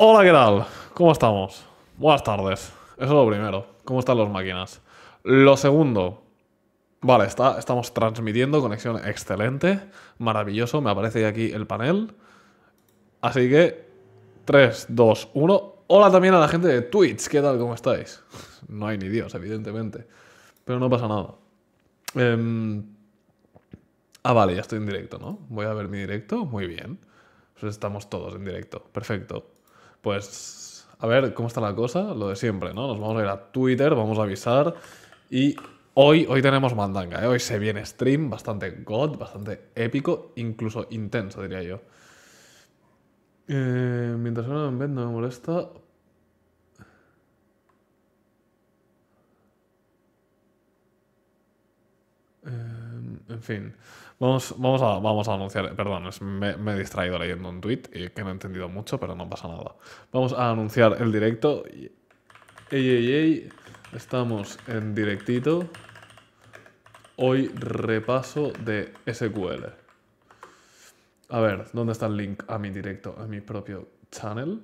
Hola, ¿qué tal? ¿Cómo estamos? Buenas tardes. Eso es lo primero. ¿Cómo están las máquinas? Lo segundo. Vale, está, estamos transmitiendo, conexión excelente, maravilloso, me aparece aquí el panel. Así que, 3, 2, 1. Hola también a la gente de Twitch, ¿qué tal? ¿Cómo estáis? No hay ni Dios, evidentemente. Pero no pasa nada. Em, ah, vale, ya estoy en directo, ¿no? Voy a ver mi directo, muy bien. Pues estamos todos en directo, perfecto. Pues a ver cómo está la cosa, lo de siempre, ¿no? Nos vamos a ir a Twitter, vamos a avisar y hoy, hoy tenemos mandanga, ¿eh? Hoy se viene stream, bastante god, bastante épico, incluso intenso, diría yo. Eh, mientras no me molesta, eh, en fin. Vamos, a, vamos a anunciar, perdón, me, he distraído leyendo un tweet y que no he entendido mucho, pero no pasa nada. Vamos a anunciar el directo. Ey, ey, ey, estamos en directito. Hoy repaso de SQL. A ver, ¿dónde está el link a mi directo? A mi propio channel.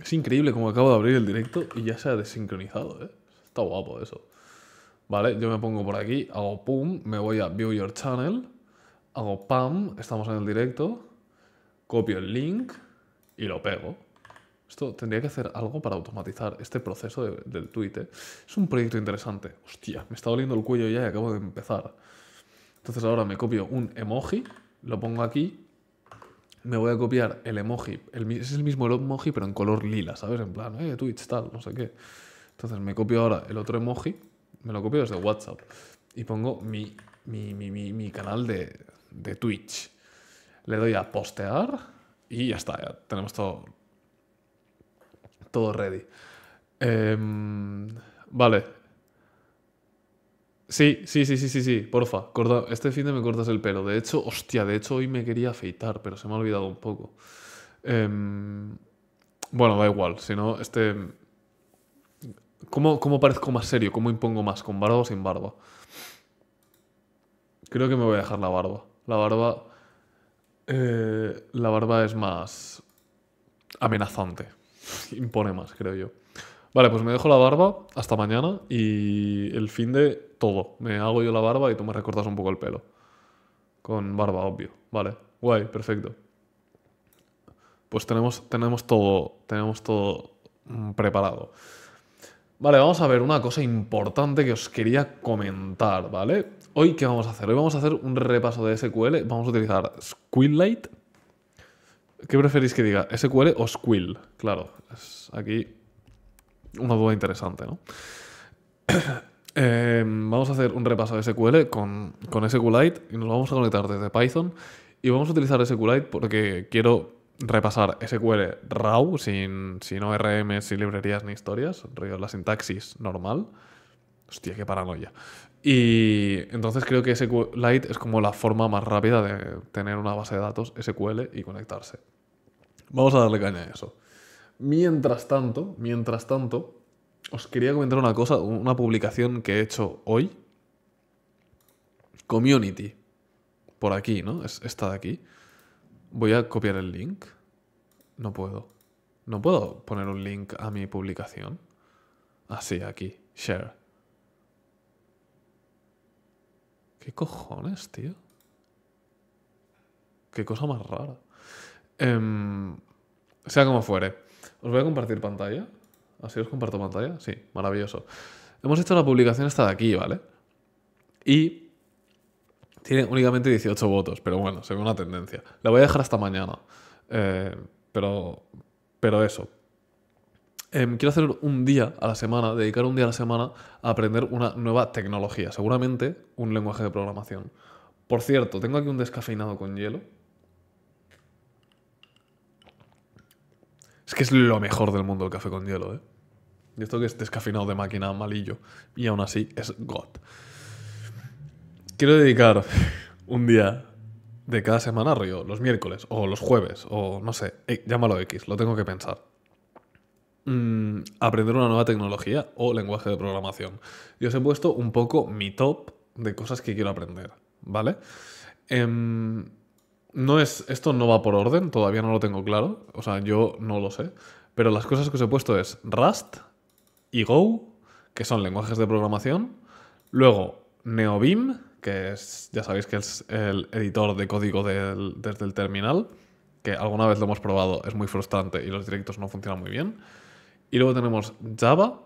Es increíble como acabo de abrir el directo y ya se ha desincronizado, ¿eh? Está guapo eso. ¿vale? Yo me pongo por aquí, hago pum, me voy a View Your Channel, hago pam, estamos en el directo, copio el link y lo pego. Esto tendría que hacer algo para automatizar este proceso del tweet. ¿eh? Es un proyecto interesante. Hostia, me está doliendo el cuello ya y acabo de empezar. Entonces ahora me copio un emoji, lo pongo aquí, me voy a copiar el emoji. es el mismo emoji pero en color lila, ¿sabes? En plan, eh, Twitch tal, no sé qué. Entonces me copio ahora el otro emoji, me lo copio desde WhatsApp y pongo mi, mi, canal de, Twitch. Le doy a postear y ya está, ya tenemos todo, todo ready. Em, vale. Sí, sí, sí, sí, sí, sí, porfa, este fin de me cortas el pelo. De hecho, hostia, de hecho hoy me quería afeitar, pero se me ha olvidado un poco. Em, bueno, da igual, si no, este ¿Cómo, parezco más serio? ¿Cómo impongo más? ¿Con barba o sin barba? Creo que me voy a dejar la barba. La barba. Eh, la barba es más amenazante. Impone más, creo yo. Vale, pues me dejo la barba hasta mañana y el fin de todo. Me hago yo la barba y tú me recortas un poco el pelo. Con barba, obvio. Vale, guay, perfecto. Pues tenemos todo, tenemos todo mm, preparado. Vale, vamos a ver una cosa importante que os quería comentar, ¿vale? Hoy, ¿qué vamos a hacer? Hoy vamos a hacer un repaso de SQL. Vamos a utilizar Squillite. ¿Qué preferís que diga? ¿SQL o Squill? Claro, es aquí una duda interesante, ¿no? Em, vamos a hacer un repaso de SQL con, con SQLite y nos vamos a conectar desde Python. Y vamos a utilizar SQLite porque quiero repasar SQL RAW, sin, sin ORM, sin librerías ni historias, la sintaxis normal. Hostia, qué paranoia. Y entonces creo que SQLite es como la forma más rápida de tener una base de datos SQL y conectarse. Vamos a darle caña a eso. Mientras tanto, mientras tanto, os quería comentar una cosa, una publicación que he hecho hoy. Community. Por aquí, ¿no? Es esta de aquí. Voy a copiar el link. No puedo. No puedo poner un link a mi publicación. Así, aquí. Share. ¿Qué cojones, tío? Qué cosa más rara. Em, sea como fuere. Os voy a compartir pantalla. Así os comparto pantalla. Sí, maravilloso. Hemos hecho la publicación hasta de aquí, ¿vale? Y tiene únicamente 18 votos, pero bueno, se ve una tendencia. La voy a dejar hasta mañana. Eh, pero, pero eso. Em, quiero hacer un día a la semana, dedicar un día a la semana a aprender una nueva tecnología, seguramente un lenguaje de programación. Por cierto, tengo aquí un descafeinado con hielo. Es que es lo mejor del mundo el café con hielo, ¿eh? Y esto que es descafeinado de máquina malillo. Y aún así es God quiero dedicar un día de cada semana a Río, los miércoles o los jueves o no sé, eh, llámalo X, lo tengo que pensar. Mm, aprender una nueva tecnología o lenguaje de programación. Yo os he puesto un poco mi top de cosas que quiero aprender, ¿vale? Em, no es, esto no va por orden, todavía no lo tengo claro, o sea, yo no lo sé, pero las cosas que os he puesto es Rust y Go, que son lenguajes de programación, luego Neobim que ya sabéis que es el editor de código desde el terminal, que alguna vez lo hemos probado, es muy frustrante y los directos no funcionan muy bien. Y luego tenemos Java,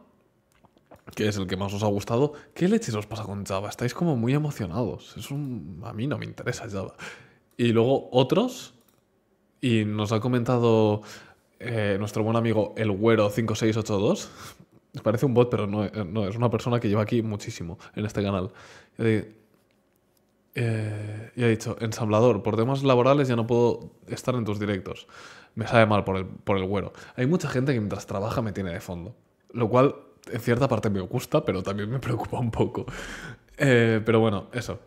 que es el que más os ha gustado. ¿Qué leches os pasa con Java? Estáis como muy emocionados. Es A mí no me interesa Java. Y luego otros, y nos ha comentado eh, nuestro buen amigo el Güero5682. Parece un bot, pero eh, no, es una persona que lleva aquí muchísimo en este canal. Eh, y ha dicho, ensamblador, por temas laborales ya no puedo estar en tus directos. Me sale mal por el, por güero. Hay mucha gente que mientras trabaja me tiene de fondo. Lo cual, en cierta parte me gusta, pero también me preocupa un poco. Eh, pero bueno, eso.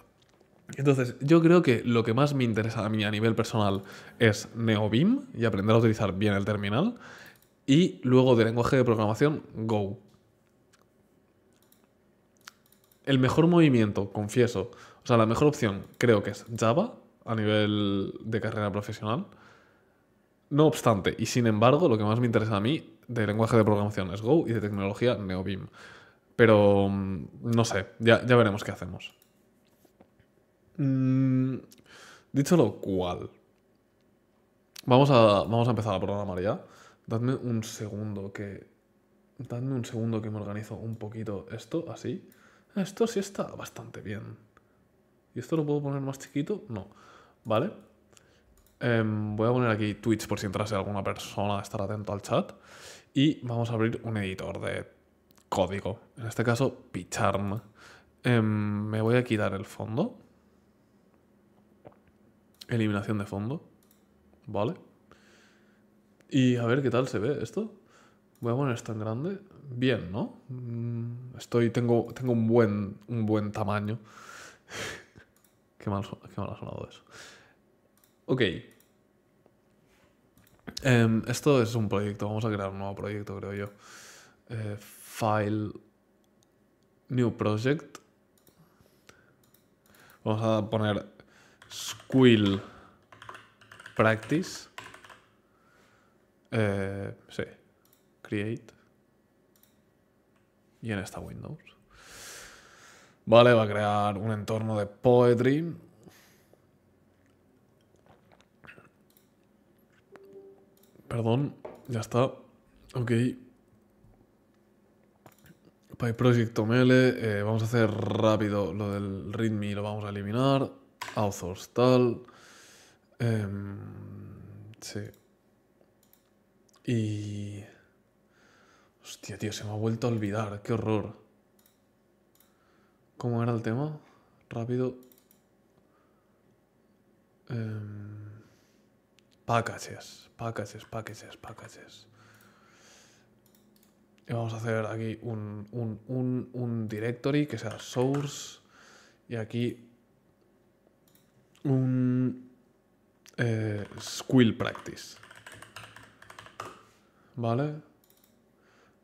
Entonces, yo creo que lo que más me interesa a mí a nivel personal es NeoBeam y aprender a utilizar bien el terminal. Y luego de lenguaje de programación, Go. El mejor movimiento, confieso, o sea, la mejor opción creo que es Java a nivel de carrera profesional. No obstante, y sin embargo, lo que más me interesa a mí de lenguaje de programación es Go y de tecnología NeoBeam. Pero mm, no sé, ya, veremos qué hacemos. Mm, dicho lo cual, vamos a, vamos a empezar a programar ya. Dadme un segundo que. Dadme un segundo que me organizo un poquito esto así. Esto sí está bastante bien. ¿Y esto lo puedo poner más chiquito? No. Vale. Em, voy a poner aquí Twitch por si entrase alguna persona, a estar atento al chat. Y vamos a abrir un editor de código. En este caso, Picharm. Em, me voy a quitar el fondo. Eliminación de fondo. Vale. Y a ver qué tal se ve esto. Voy a poner esto en grande. Bien, ¿no? Mm, estoy, tengo, tengo un, buen, un buen tamaño. Qué mal, ha sonado eso. Ok. Em, esto es un proyecto. Vamos a crear un nuevo proyecto, creo yo. Eh, file. New project. Vamos a poner Squill Practice. Eh, sí. Create. Y en esta Windows. Vale, va a crear un entorno de poetry. Perdón, ya está. Ok. PyProject.ml. Eh, vamos a hacer rápido lo del readme, lo vamos a eliminar. Authors tal. Em, sí. Y... Hostia, tío, se me ha vuelto a olvidar. Qué horror. ¿Cómo era el tema? Rápido. Em, packages, packages, packages, packages. Y vamos a hacer aquí un, directory que sea source. Y aquí un eh, practice. ¿Vale?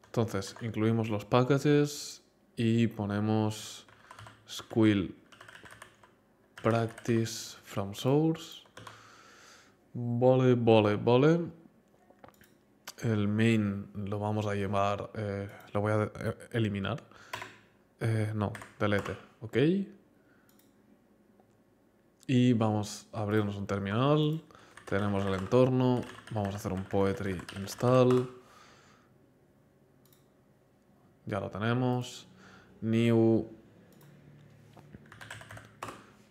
Entonces, incluimos los packages y ponemos Squill practice from source. Vale, vale, vale. El main lo vamos a llevar... Eh, lo voy a eh, eliminar. Eh, no, delete, ok. Y vamos a abrirnos un terminal. Tenemos el entorno. Vamos a hacer un poetry install. Ya lo tenemos. New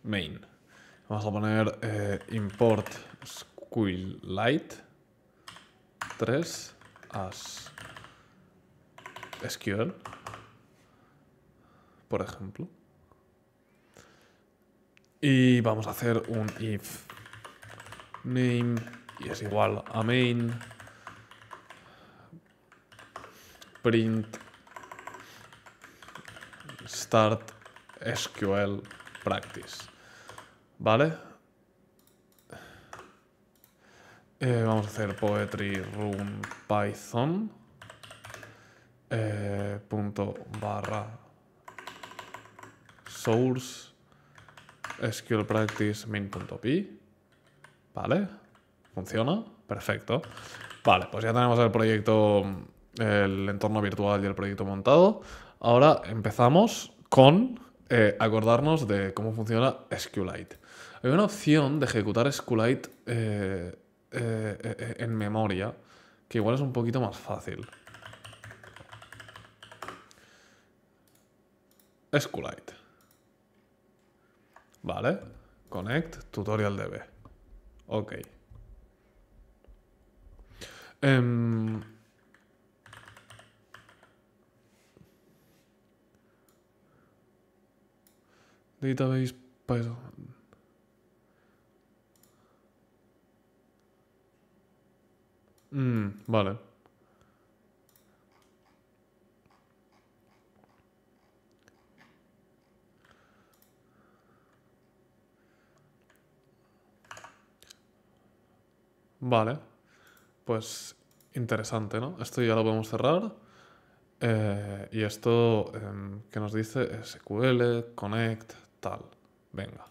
main. Vamos a poner eh, import sqlite 3 as SQL, por ejemplo. Y vamos a hacer un if name y es igual a main print start SQL practice. ¿Vale? Eh, vamos a hacer poetry room python. Eh, punto barra source SQL practice main.py ¿Vale? ¿Funciona? Perfecto. Vale, pues ya tenemos el proyecto, el entorno virtual y el proyecto montado. Ahora empezamos con eh, acordarnos de cómo funciona SQLite. Hay una opción de ejecutar SQLite eh, eh, en memoria que igual es un poquito más fácil. SQLite. Vale. Connect tutorial DB. Ok. Em, Database mm, vale. Vale. Pues interesante, ¿no? Esto ya lo podemos cerrar. Eh, y esto em, que nos dice eh, SQL, Connect, tal. Venga.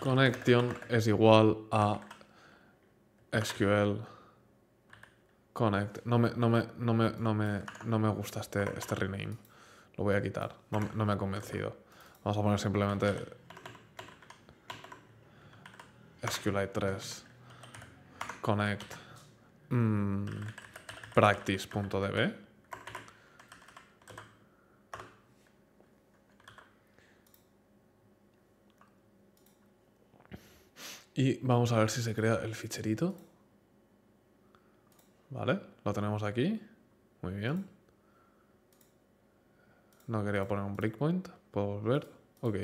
Connection es igual a SQL connect. No me, no me, no me, no me, no me gusta este, este rename. Lo voy a quitar. No, me ha convencido. Vamos a poner simplemente SQLite 3 connect mmm practice.db Y vamos a ver si se crea el ficherito. Vale, lo tenemos aquí. Muy bien. No quería poner un breakpoint. ¿Puedo volver? Ok.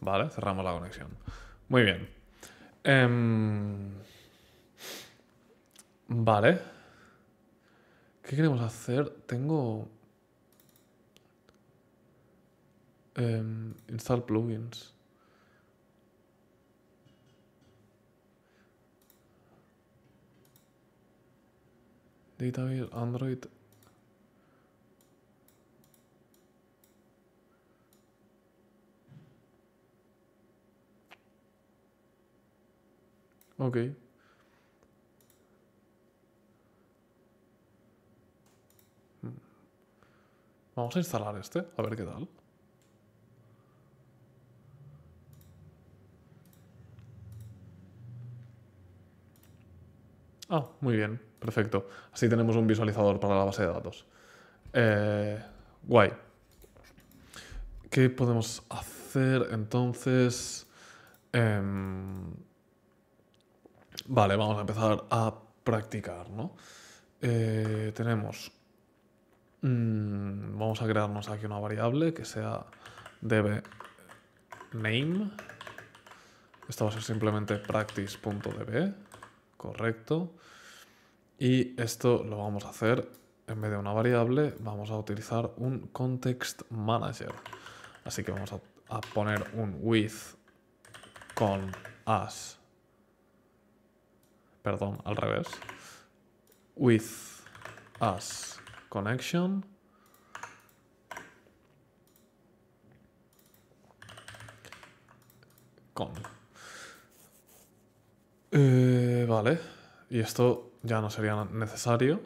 Vale, cerramos la conexión. Muy bien. Em, vale. ¿Qué queremos hacer? Tengo Um, install plugins. Database Android. Okay. Hmm. Vamos a instalar este, a ver qué tal. Ah, muy bien, perfecto. Así tenemos un visualizador para la base de datos. Eh, guay. ¿Qué podemos hacer entonces? Em, vale, vamos a empezar a practicar, ¿no? Eh, tenemos... Mm, vamos a crearnos aquí una variable que sea dbName. name. Esto va a ser simplemente practice.db correcto. Y esto lo vamos a hacer, en vez de una variable, vamos a utilizar un context manager. Así que vamos a, poner un with con as. Perdón, al revés. With as connection. Con eh, vale. Y esto ya no sería necesario.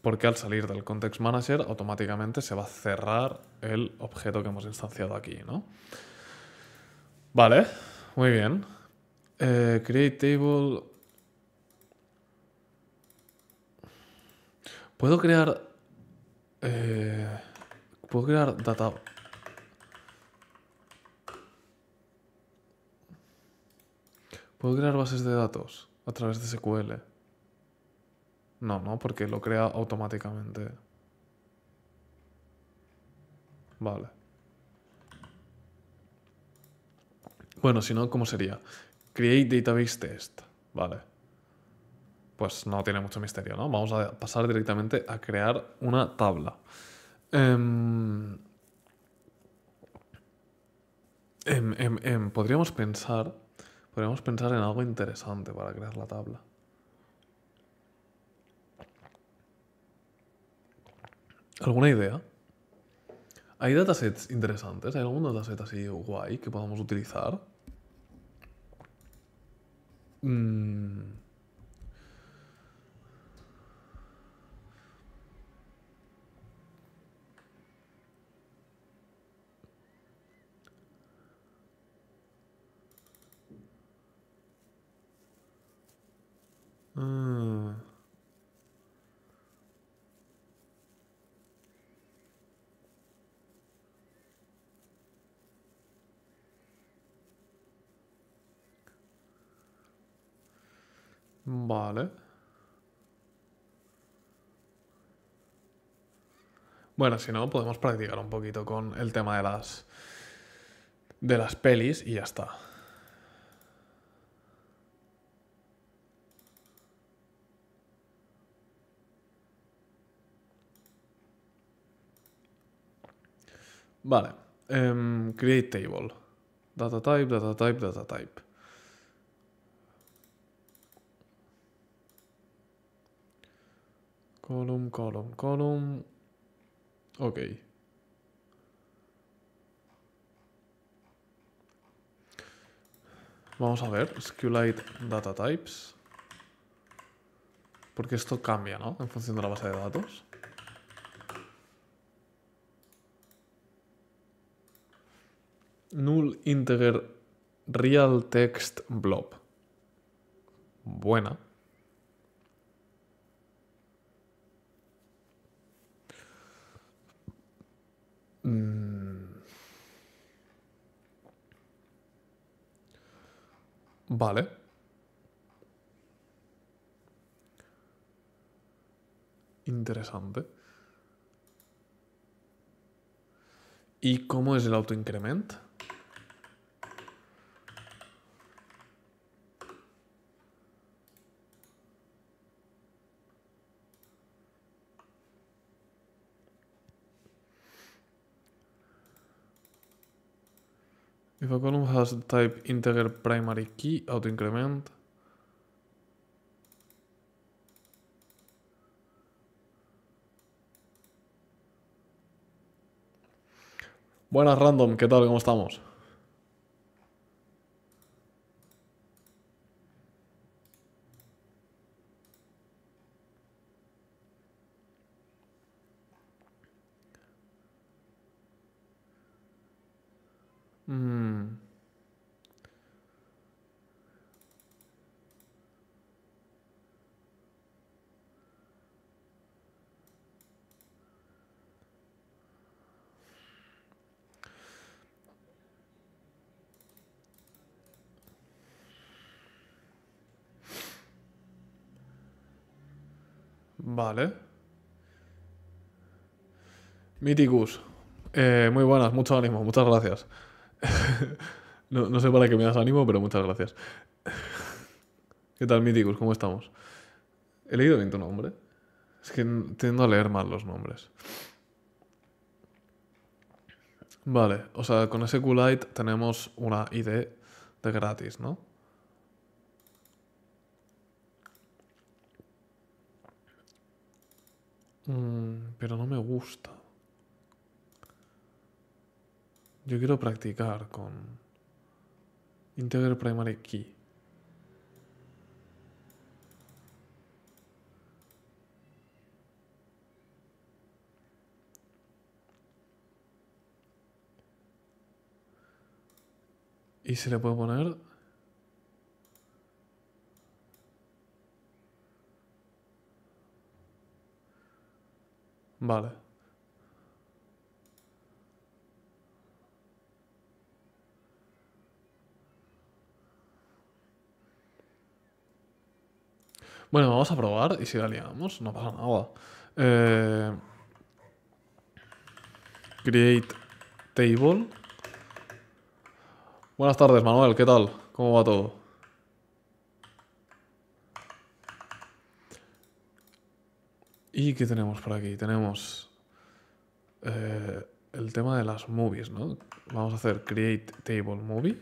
Porque al salir del context manager automáticamente se va a cerrar el objeto que hemos instanciado aquí, ¿no? Vale, muy bien. Eh, create table. Puedo crear. Eh, puedo crear data ¿Puedo crear bases de datos a través de SQL? No, no, porque lo crea automáticamente. Vale. Bueno, si no, ¿cómo sería? Create database test. Vale. Pues no tiene mucho misterio, ¿no? Vamos a pasar directamente a crear una tabla. Em, em, em, podríamos pensar Podríamos pensar en algo interesante para crear la tabla. ¿Alguna idea? ¿Hay datasets interesantes? ¿Hay algún dataset así guay que podamos utilizar? Mmm... Mm. Vale. Bueno, si no, podemos practicar un poquito con el tema de las de las pelis y ya está. Vale. Em, create table. Data type, data type, data type. Column, column, column. Ok. Vamos a ver, SQLite Data Types. Porque esto cambia, ¿no? En función de la base de datos. null integer real text blob. Buena. Mm. Vale. Interesante. ¿Y cómo es el autoincrement? If a column has the type integer primary key, auto-increment. Buenas random, ¿qué tal? ¿Cómo estamos? Vale. Miticus. Eh, muy buenas, mucho ánimo, muchas gracias. no, sé para qué me das ánimo, pero muchas gracias. ¿Qué tal, Miticus? ¿Cómo estamos? ¿He leído bien tu nombre? Es que tiendo a leer mal los nombres. Vale, o sea, con ese Qlite tenemos una ID de gratis, ¿no? Mm, pero no me gusta. Yo quiero practicar con integral Primary Key. Y se le puede poner Vale. Bueno, vamos a probar y si la liamos, no pasa nada. Eh, create table. Buenas tardes, Manuel, ¿qué tal? ¿Cómo va todo? ¿Y qué tenemos por aquí? Tenemos eh, el tema de las movies, ¿no? Vamos a hacer create table movie.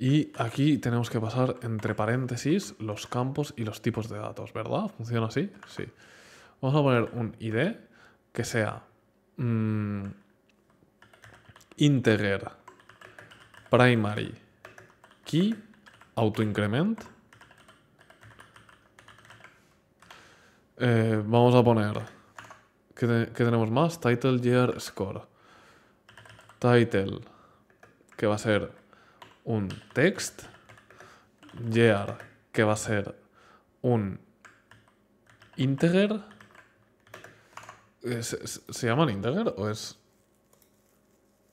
Y aquí tenemos que pasar entre paréntesis los campos y los tipos de datos, ¿verdad? ¿Funciona así? Sí. Vamos a poner un ID que sea mm, integer primary key autoincrement Eh, vamos a poner... ¿qué, tenemos más? Title Year Score. Title, que va a ser un text. Year, que va a ser un integer. Eh, ¿Se, llama llaman integer o es...?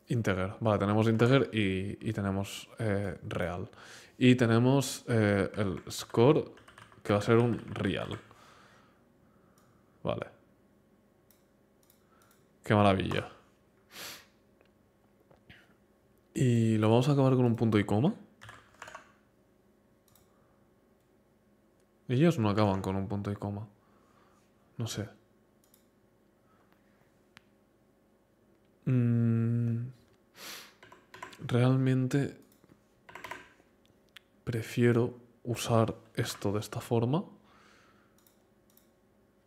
Integer. Vale, tenemos integer y, tenemos eh, real. Y tenemos el score que va a ser un real. Vale. Qué maravilla. Y lo vamos a acabar con un punto y coma. Ellos no acaban con un punto y coma. No sé. Mm. realmente prefiero usar esto de esta forma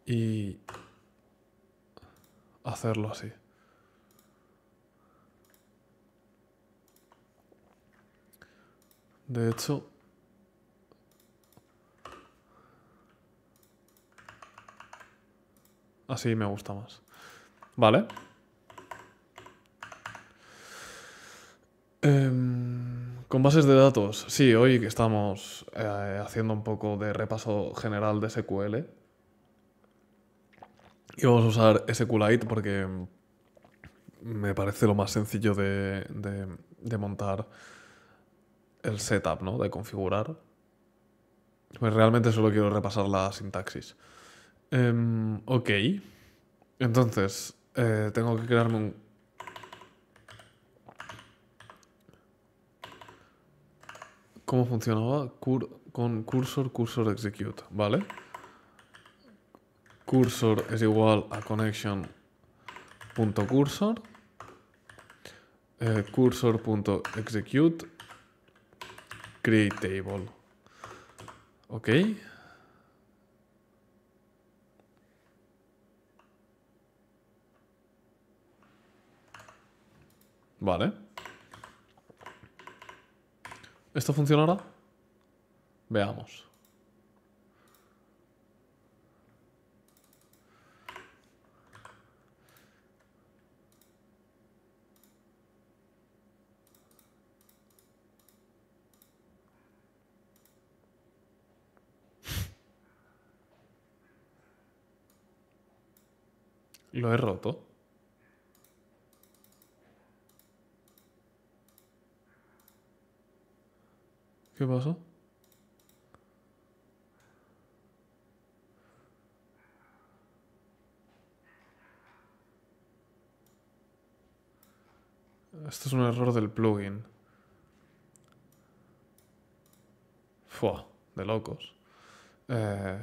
y hacerlo así. De hecho, así me gusta más. ¿Vale? Em, con bases de datos, sí, hoy que estamos eh, haciendo un poco de repaso general de SQL. Y vamos a usar SQLite porque me parece lo más sencillo de, montar el setup, ¿no? De configurar. Pues realmente solo quiero repasar la sintaxis. Em, ok. Entonces, eh, tengo que crearme un... ¿Cómo funcionaba? con cursor, cursor execute, ¿vale? vale cursor es igual a connection.cursor, eh, cursor.execute, create table. Ok. Vale. ¿Esto funcionará? Veamos. Lo he roto. ¿Qué pasó? Esto es un error del plugin. Fua, de locos. Eh...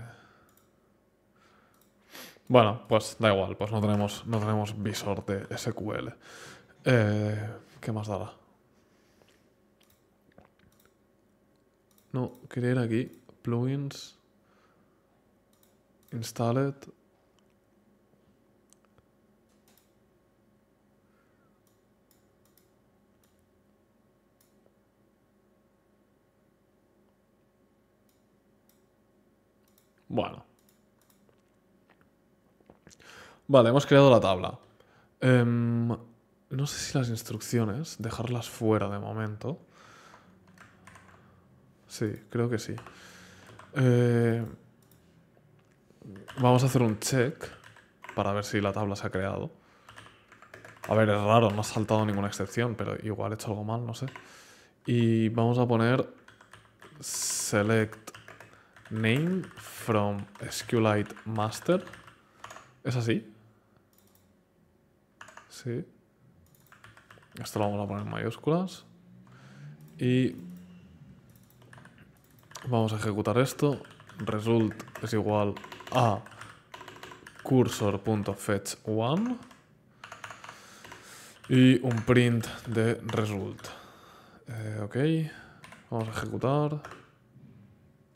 Bueno, pues da igual, pues no tenemos, no tenemos visor de SQL. Eh, ¿Qué más dará? No, quería ir aquí. Plugins. Installed. Bueno. Vale, hemos creado la tabla. Em, no sé si las instrucciones, dejarlas fuera de momento. Sí, creo que sí. Eh, vamos a hacer un check para ver si la tabla se ha creado. A ver, es raro, no ha saltado ninguna excepción, pero igual he hecho algo mal, no sé. Y vamos a poner select name from SQLite master. ¿Es así? Sí. Esto lo vamos a poner en mayúsculas. Y vamos a ejecutar esto. Result es igual a cursor.fetch1 y un print de result. Eh, ok, vamos a ejecutar.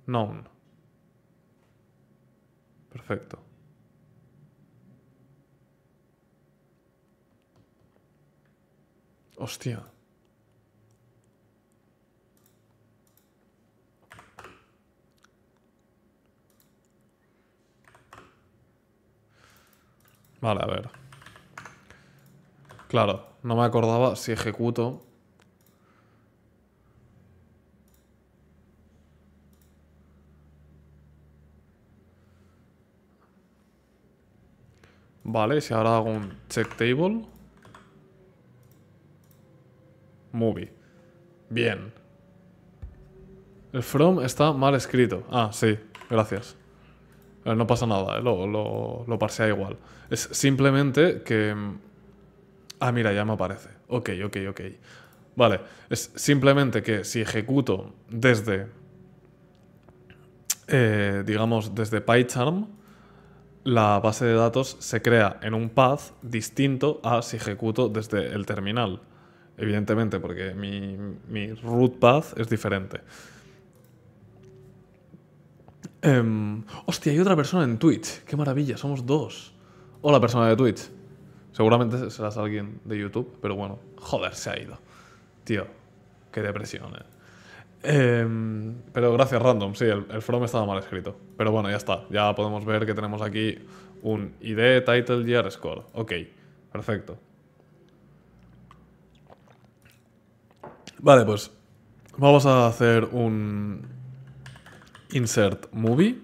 None. Perfecto. Hostia. Vale, a ver. Claro, no me acordaba si ejecuto. Vale, si ahora hago un check table movie. Bien. El from está mal escrito. Ah, sí, gracias. Eh, no pasa nada, eh, lo, lo, lo parsea igual. Es simplemente que... Mm, ah, mira, ya me aparece. Ok, ok, ok. Vale, es simplemente que si ejecuto desde, eh, digamos, desde PyCharm, la base de datos se crea en un path distinto a si ejecuto desde el terminal evidentemente, porque mi, mi root path es diferente. Em, hostia, hay otra persona en Twitch. Qué maravilla, somos dos. Hola, persona de Twitch. Seguramente serás alguien de YouTube, pero bueno, joder, se ha ido. Tío, qué depresión, eh. em, pero gracias, random. Sí, el, el, from estaba mal escrito. Pero bueno, ya está. Ya podemos ver que tenemos aquí un ID, title, year, score. Ok, perfecto. Vale, pues vamos a hacer un insert movie.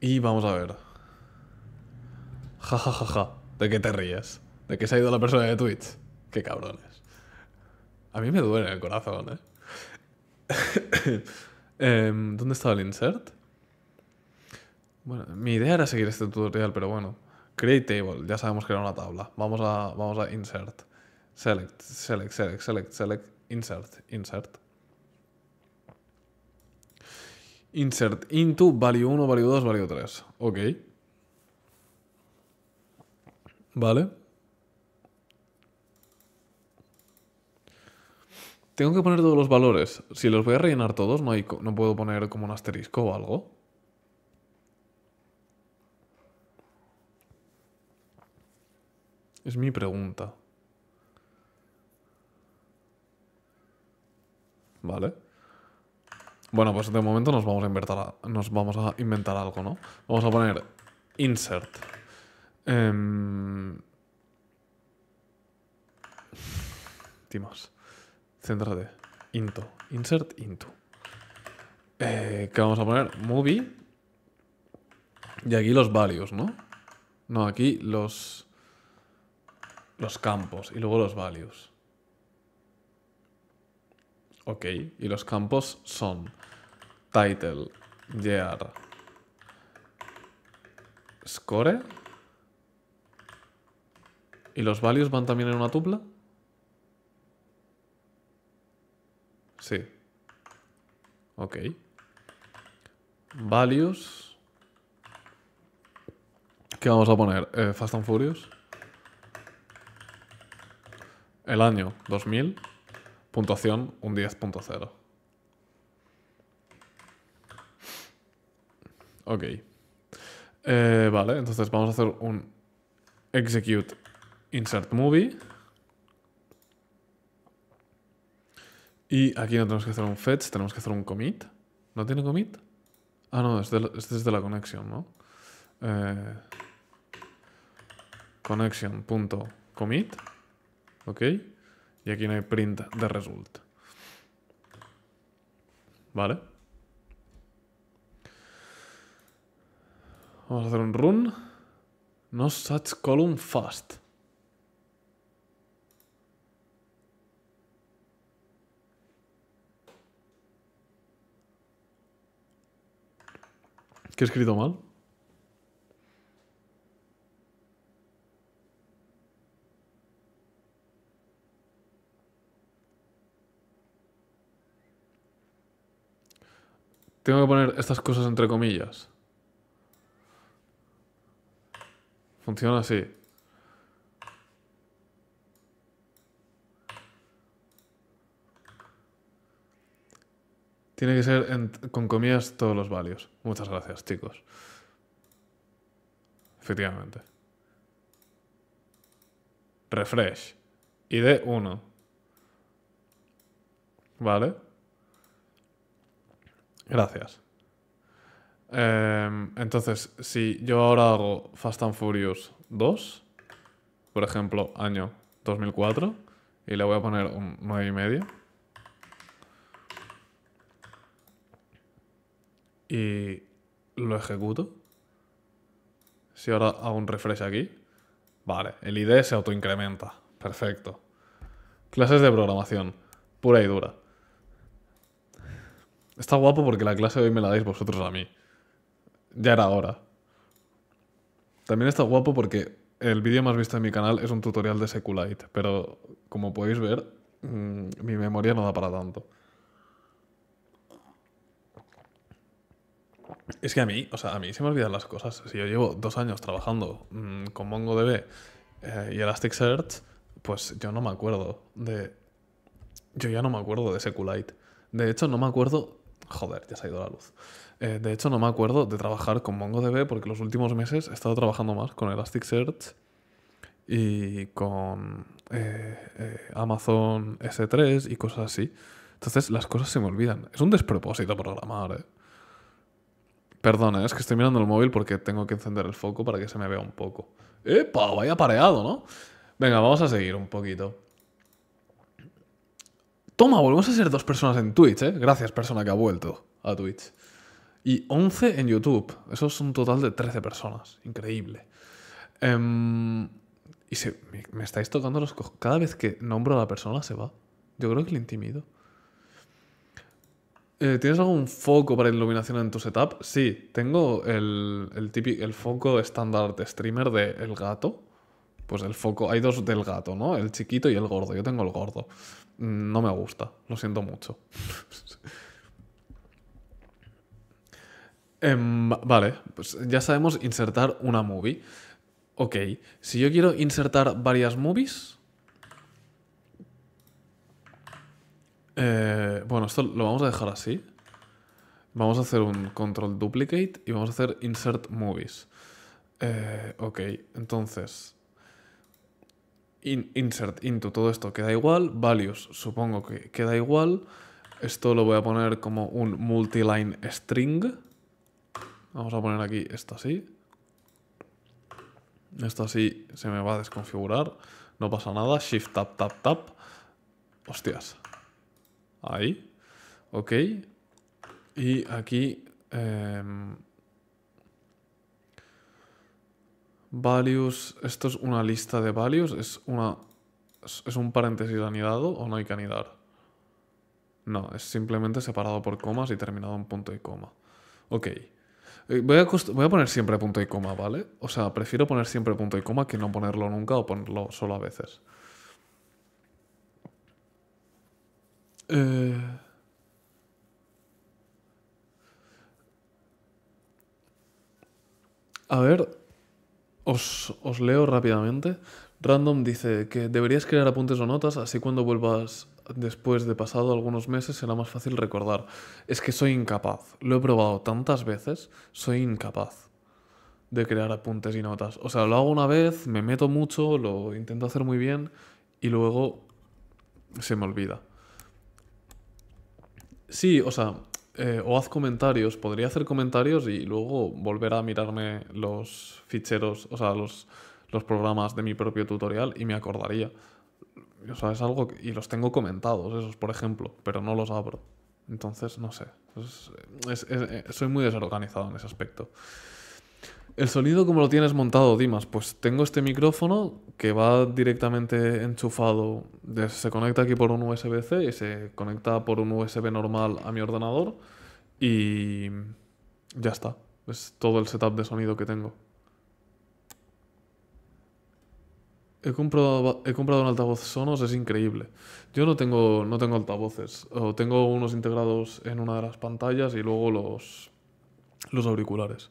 Y vamos a ver. Ja, ja, ja, ja. ¿De qué te ríes? ¿De qué se ha ido la persona de Twitch? Qué cabrones. A mí me duele el corazón, ¿eh? Em, ¿Dónde estaba el insert? Bueno, mi idea era seguir este tutorial, pero bueno, Create table, ya sabemos era una tabla. Vamos a, vamos a insert. Select, select, select, select, select, insert, insert. Insert into value 1, value 2, value 3. Ok. Vale. Tengo que poner todos los valores. Si los voy a rellenar todos, no puedo poner como un asterisco o algo. Es mi pregunta. Vale. Bueno, pues de momento nos vamos a inventar, nos vamos a inventar algo, ¿no? Vamos a poner insert. Em, más Céntrate. Into. Insert into. Eh, qué vamos a poner movie. Y aquí los values, ¿no? No, aquí los los campos y luego los values. Ok, y los campos son title, year, score. ¿Y los values van también en una tupla? Sí. Ok. Values. ¿Qué vamos a poner? Eh, Fast and Furious. El año 2000, puntuación un 10.0. Ok. Eh, vale, entonces vamos a hacer un execute insert movie. Y aquí no tenemos que hacer un fetch, tenemos que hacer un commit. ¿No tiene commit? Ah, no, este es, de la conexión, ¿no? Eh, connection.commit. ok? I aquí no hi print de result. Vale. Vamos a hacer un run. No such column fast. ¿Qué he escrito mal? Tengo que poner estas cosas entre comillas. Funciona así. Tiene que ser con comillas todos los valios. Muchas gracias, chicos. Efectivamente. Refresh. ID 1. ¿Vale? Gracias. Em, entonces, si yo ahora hago Fast and Furious 2, por ejemplo, año 2004, y le voy a poner un 9,5. Y, y lo ejecuto. Si ahora hago un refresh aquí. Vale, el ID se autoincrementa. Perfecto. Clases de programación, pura y dura. Está guapo porque la clase de hoy me la dais vosotros a mí. Ya era hora. También está guapo porque el vídeo más visto en mi canal es un tutorial de SQLite, pero como podéis ver, mm, mi memoria no da para tanto. Es que a mí, o sea, a mí se me olvidan las cosas. Si yo llevo dos años trabajando mm, con MongoDB eh, y Elasticsearch, pues yo no me acuerdo de... Yo ya no me acuerdo de SQLite. De hecho, no me acuerdo Joder, ya se ha ido la luz. Eh, de hecho, no me acuerdo de trabajar con MongoDB porque los últimos meses he estado trabajando más con Elasticsearch y con eh, eh, Amazon S3 y cosas así. Entonces las cosas se me olvidan. Es un despropósito programar, ¿eh? Perdona, es que estoy mirando el móvil porque tengo que encender el foco para que se me vea un poco. ¡Epa! Vaya pareado, ¿no? Venga, vamos a seguir un poquito. Toma, volvemos a ser dos personas en Twitch, ¿eh? Gracias, persona que ha vuelto a Twitch. Y 11 en YouTube. Eso es un total de 13 personas. Increíble. Em, y se, me, estáis tocando los cojones. Cada vez que nombro a la persona se va. Yo creo que le intimido. Eh, ¿Tienes algún foco para iluminación en tu setup? Sí, tengo el, el, el foco estándar de streamer del gato. Pues el foco, hay dos del gato, ¿no? El chiquito y el gordo. Yo tengo el gordo no me gusta, lo siento mucho. Em, vale, pues ya sabemos insertar una movie. Ok, si yo quiero insertar varias movies... Eh, bueno, esto lo vamos a dejar así. Vamos a hacer un control duplicate y vamos a hacer insert movies. Eh, ok, entonces insert into todo esto queda igual, values supongo que queda igual, esto lo voy a poner como un multiline string, vamos a poner aquí esto así, esto así se me va a desconfigurar, no pasa nada, shift tap tap tap, hostias, ahí, ok, y aquí... Em, Values, esto es una lista de values, es una es un paréntesis anidado o no hay que anidar. No, es simplemente separado por comas y terminado en punto y coma. Ok. Eh, voy a, poner siempre punto y coma, ¿vale? O sea, prefiero poner siempre punto y coma que no ponerlo nunca o ponerlo solo a veces. Eh, a ver, os, leo rápidamente. Random dice que deberías crear apuntes o notas, así cuando vuelvas después de pasado algunos meses será más fácil recordar. Es que soy incapaz. Lo he probado tantas veces, soy incapaz de crear apuntes y notas. O sea, lo hago una vez, me meto mucho, lo intento hacer muy bien y luego se me olvida. Sí, o sea, eh, o haz comentarios. Podría hacer comentarios y luego volver a mirarme los ficheros, o sea, los, programas de mi propio tutorial y me acordaría. O sea, es algo... y los tengo comentados, esos, por ejemplo, pero no los abro. Entonces, no sé. Eh, soy muy desorganizado en ese aspecto. El sonido, como lo tienes montado, Dimas? Pues tengo este micrófono que va directamente enchufado, se conecta aquí por un USB-C y se conecta por un USB normal a mi ordenador y ya está. Es todo el setup de sonido que tengo. He comprado, he comprado un altavoz Sonos, es increíble. Yo no tengo, no tengo altavoces, o tengo unos integrados en una de las pantallas y luego los, los auriculares.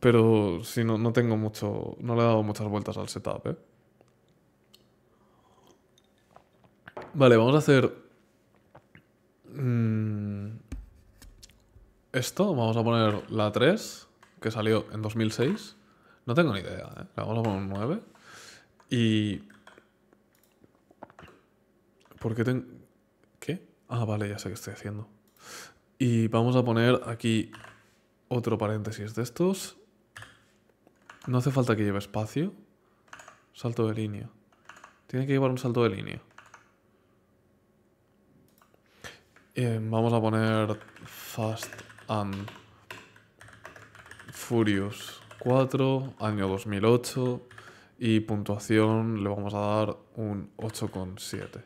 Pero si no, no tengo mucho. No le he dado muchas vueltas al setup, ¿eh? Vale, vamos a hacer. Mm, esto, vamos a poner la 3, que salió en 2006. No tengo ni idea, ¿eh? vamos a poner un 9. Y. ¿Por qué tengo.? ¿Qué? Ah, vale, ya sé qué estoy haciendo. Y vamos a poner aquí otro paréntesis de estos. No hace falta que lleve espacio. Salto de línea. Tiene que llevar un salto de línea. Em, vamos a poner Fast and Furious 4, año 2008. Y puntuación le vamos a dar un 8,7.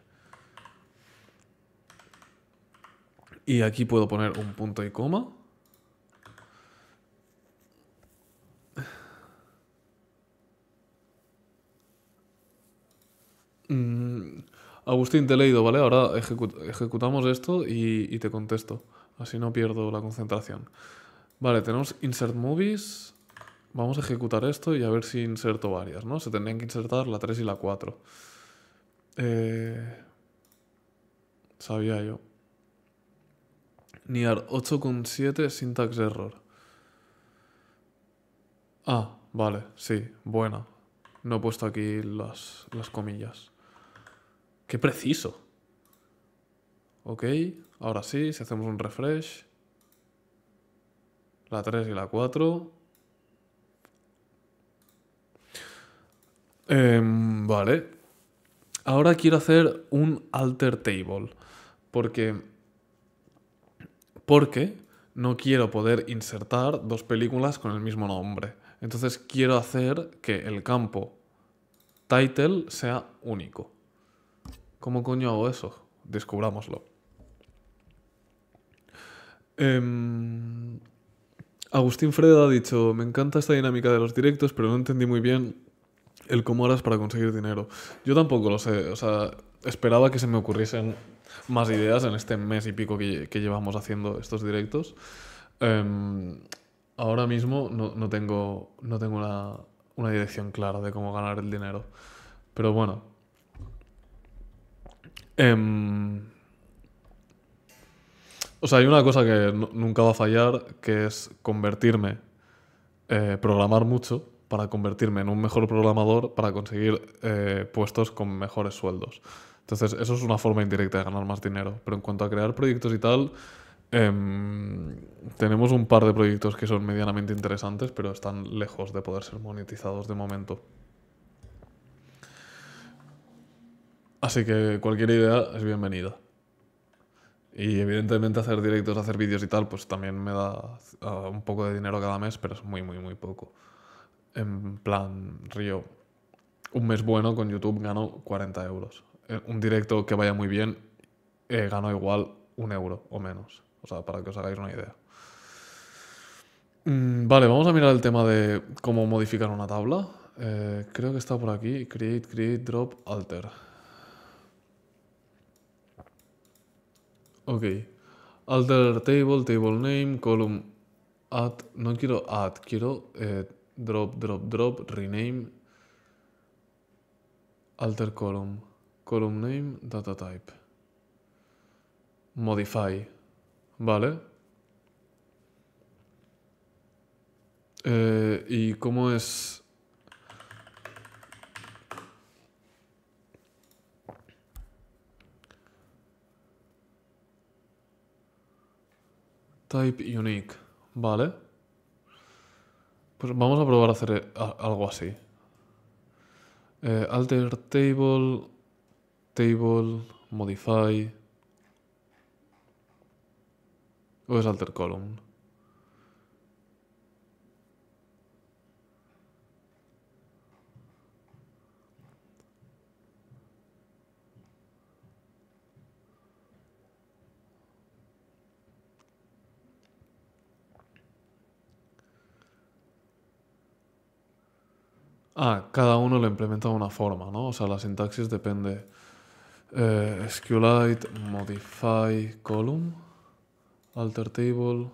Y aquí puedo poner un punto y coma. Mm, Agustín, te he leído, ¿vale? Ahora ejecutamos esto y, te contesto. Así no pierdo la concentración. Vale, tenemos insert movies. Vamos a ejecutar esto y a ver si inserto varias, ¿no? Se tendrían que insertar la 3 y la 4. Eh, sabía yo. Niar 8.7 syntax error. Ah, vale, sí, buena. No he puesto aquí las comillas. ¡Qué preciso! Ok, ahora sí, si hacemos un refresh. La 3 y la 4. Em, vale. Ahora quiero hacer un alter table. Porque... Porque no quiero poder insertar dos películas con el mismo nombre. Entonces quiero hacer que el campo title sea único. ¿Cómo coño hago eso? Descubrámoslo. Em, Agustín Fredo ha dicho, me encanta esta dinámica de los directos, pero no entendí muy bien el cómo harás para conseguir dinero. Yo tampoco lo sé, o esperaba que se me ocurriesen más ideas en este mes y pico que, llevamos haciendo estos directos. Em, ahora mismo no, tengo, no tengo una dirección clara de cómo ganar el dinero. Pero bueno, Em, o sea, hay una cosa que nunca va a fallar, que es convertirme, eh, programar mucho para convertirme en un mejor programador para conseguir eh, puestos con mejores sueldos. Entonces, eso es una forma indirecta de ganar más dinero. Pero en cuanto a crear proyectos y tal, em, tenemos un par de proyectos que son medianamente interesantes, pero están lejos de poder ser monetizados de momento. Así que cualquier idea es bienvenida. Y evidentemente hacer directos, hacer vídeos y tal, pues también me da ah, un poco de dinero cada mes, pero es muy, muy, muy poco. En plan, Río, un mes bueno con YouTube gano 40 euros. Eh, un directo que vaya muy bien, eh, gano igual un euro o menos. O sea, para que os hagáis una idea. Mm, vale, vamos a mirar el tema de cómo modificar una tabla. Eh, creo que está por aquí. Create, create, drop, alter. Ok. Alter table, table name, column add. No quiero add, quiero eh, drop, drop, drop, rename. Alter column. Column name, data type. Modify. ¿Vale? Eh, ¿Y cómo es Type unique. Vale. Pues vamos a probar a hacer eh, algo así. Eh, alter table, table, modify. O es alter column. Ah, cada uno lo implementa de una forma, ¿no? O sea, la sintaxis depende. Eh, SQLite, modify column, alter table.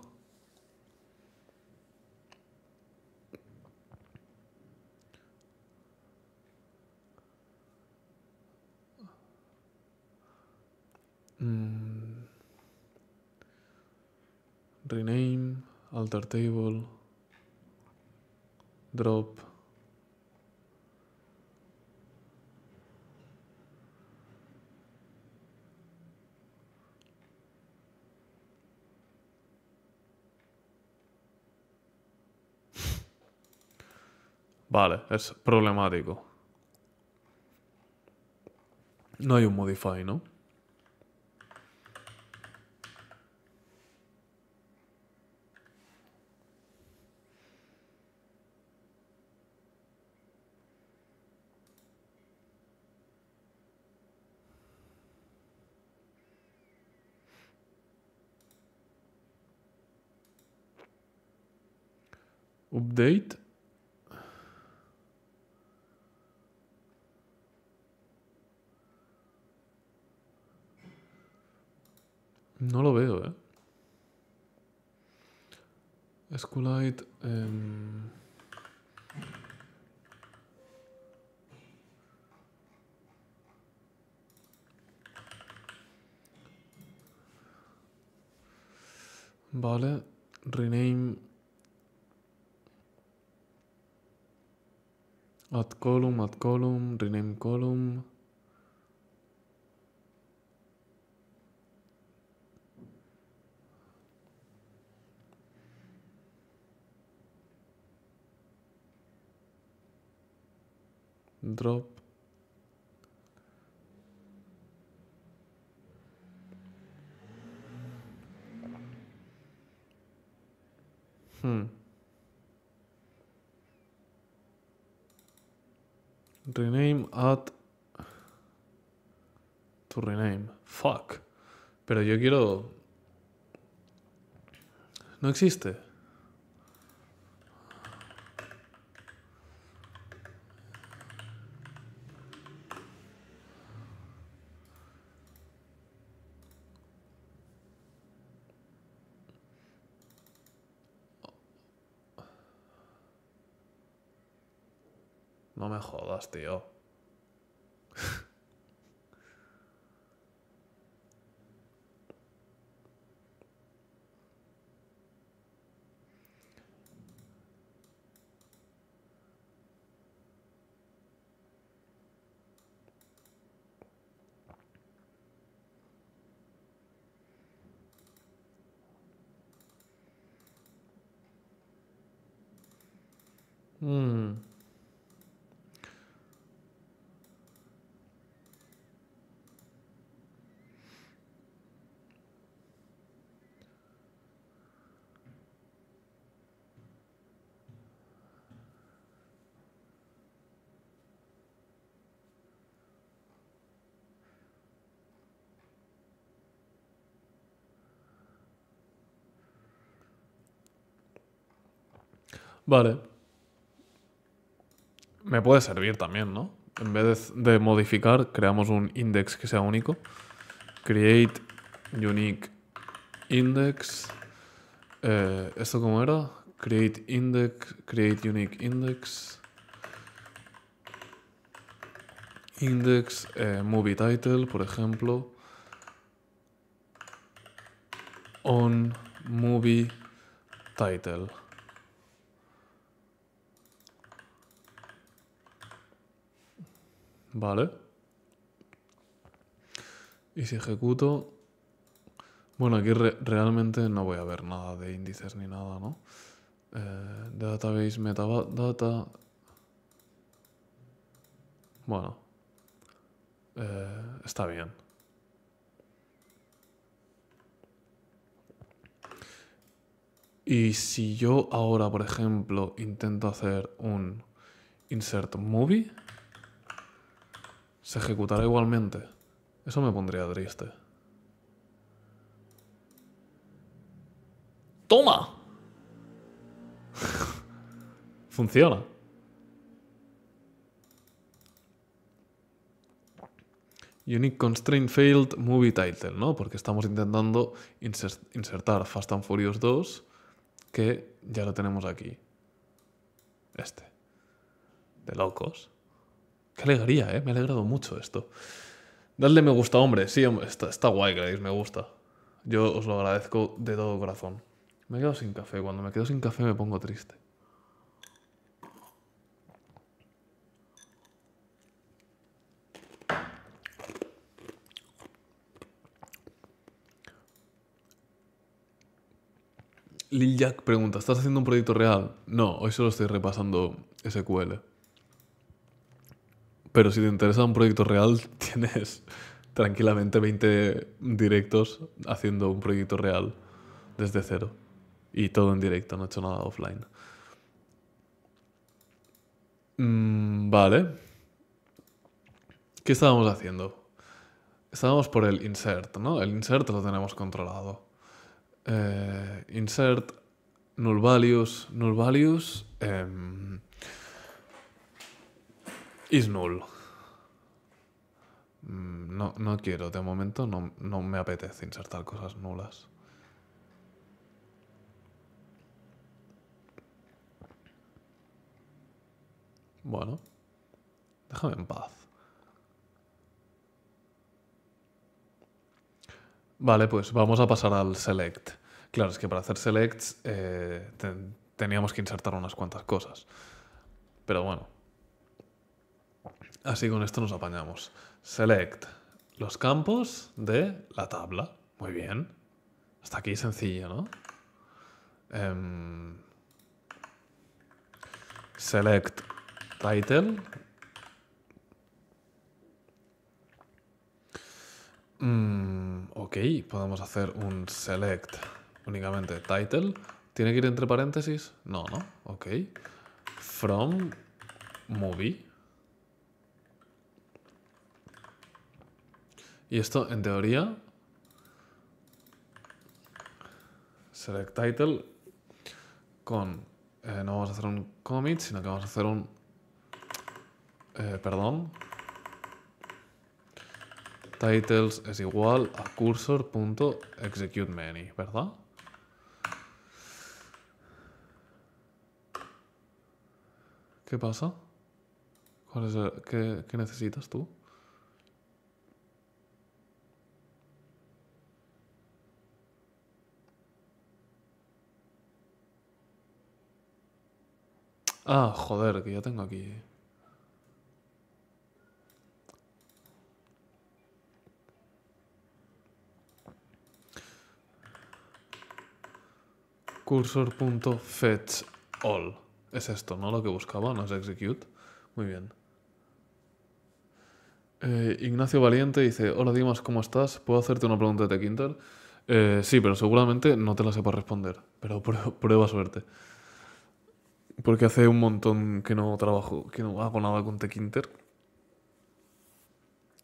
Mm. Rename, alter table, drop. Vale, es problemático. No hay un modify, ¿no? Update No lo veo, ¿eh? SQLite... Em, vale, rename add column, add column, rename column. drop hmm. rename at to rename fuck pero yo quiero no existe jodas, tío. Vale. Me puede servir también, ¿no? En vez de, modificar, creamos un index que sea único. Create unique index. Eh, ¿Esto cómo era? Create index, create unique index. Index eh, movie title, por ejemplo. On movie title. Vale. Y si ejecuto... Bueno, aquí realmente no voy a ver nada de índices ni nada, ¿no? Eh, database, metadata... Bueno. Eh, está bien. Y si yo ahora, por ejemplo, intento hacer un insert movie se ejecutará igualmente. Eso me pondría triste. ¡Toma! Funciona. Unique Constraint Failed Movie Title, ¿no? Porque estamos intentando insertar Fast and Furious 2, que ya lo tenemos aquí. Este. De locos. Qué alegría, ¿eh? Me ha alegrado mucho esto. Dadle me gusta, hombre. Sí, está, guay que le me gusta. Yo os lo agradezco de todo corazón. Me he quedado sin café. Cuando me quedo sin café me pongo triste. Lil Jack pregunta, ¿estás haciendo un proyecto real? No, hoy solo estoy repasando SQL. Pero si te interesa un proyecto real, tienes tranquilamente 20 directos haciendo un proyecto real desde cero. Y todo en directo, no he hecho nada offline. Mm, vale. ¿Qué estábamos haciendo? Estábamos por el insert, ¿no? El insert lo tenemos controlado. Eh, insert, null values, null values. Em, is null. Mm, no, quiero, de momento no, me apetece insertar cosas nulas. Bueno, déjame en paz. Vale, pues vamos a pasar al select. Claro, es que para hacer selects eh, teníamos que insertar unas cuantas cosas. Pero bueno, Así con esto nos apañamos. Select los campos de la tabla. Muy bien. Hasta aquí sencillo, ¿no? Em, select title. Mm, ok, podemos hacer un select únicamente title. ¿Tiene que ir entre paréntesis? No, ¿no? Ok. From movie. Y esto, en teoría, select title con, eh, no vamos a hacer un commit, sino que vamos a hacer un, eh, perdón, titles es igual a cursor.executeMany many, ¿verdad? ¿Qué pasa? ¿Cuál ¿Qué necesitas tú? Ah, joder, que ya tengo aquí. Cursor.fetchAll. all. Es esto, ¿no? Lo que buscaba, no es execute. Muy bien. Eh, Ignacio Valiente dice, hola Dimas, ¿cómo estás? ¿Puedo hacerte una pregunta de Tequinter? Eh, sí, pero seguramente no te la sepa responder, pero prueba suerte. Porque hace un montón que no trabajo, que no hago nada con Inter.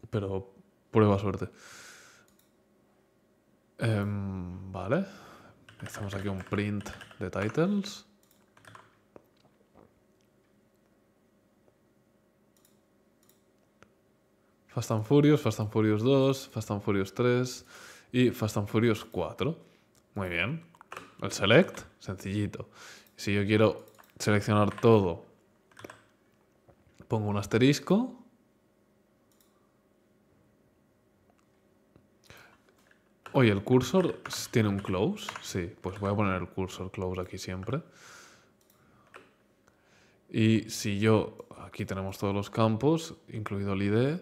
Pero prueba suerte. Em, vale. Hacemos aquí un print de titles. Fast and Furious, Fast and Furious 2, Fast and Furious 3 y Fast and Furious 4. Muy bien. El select, sencillito. Si yo quiero seleccionar todo. Pongo un asterisco. Oye, ¿el cursor tiene un close? Sí, pues voy a poner el cursor close aquí siempre. Y si yo, aquí tenemos todos los campos, incluido el ID.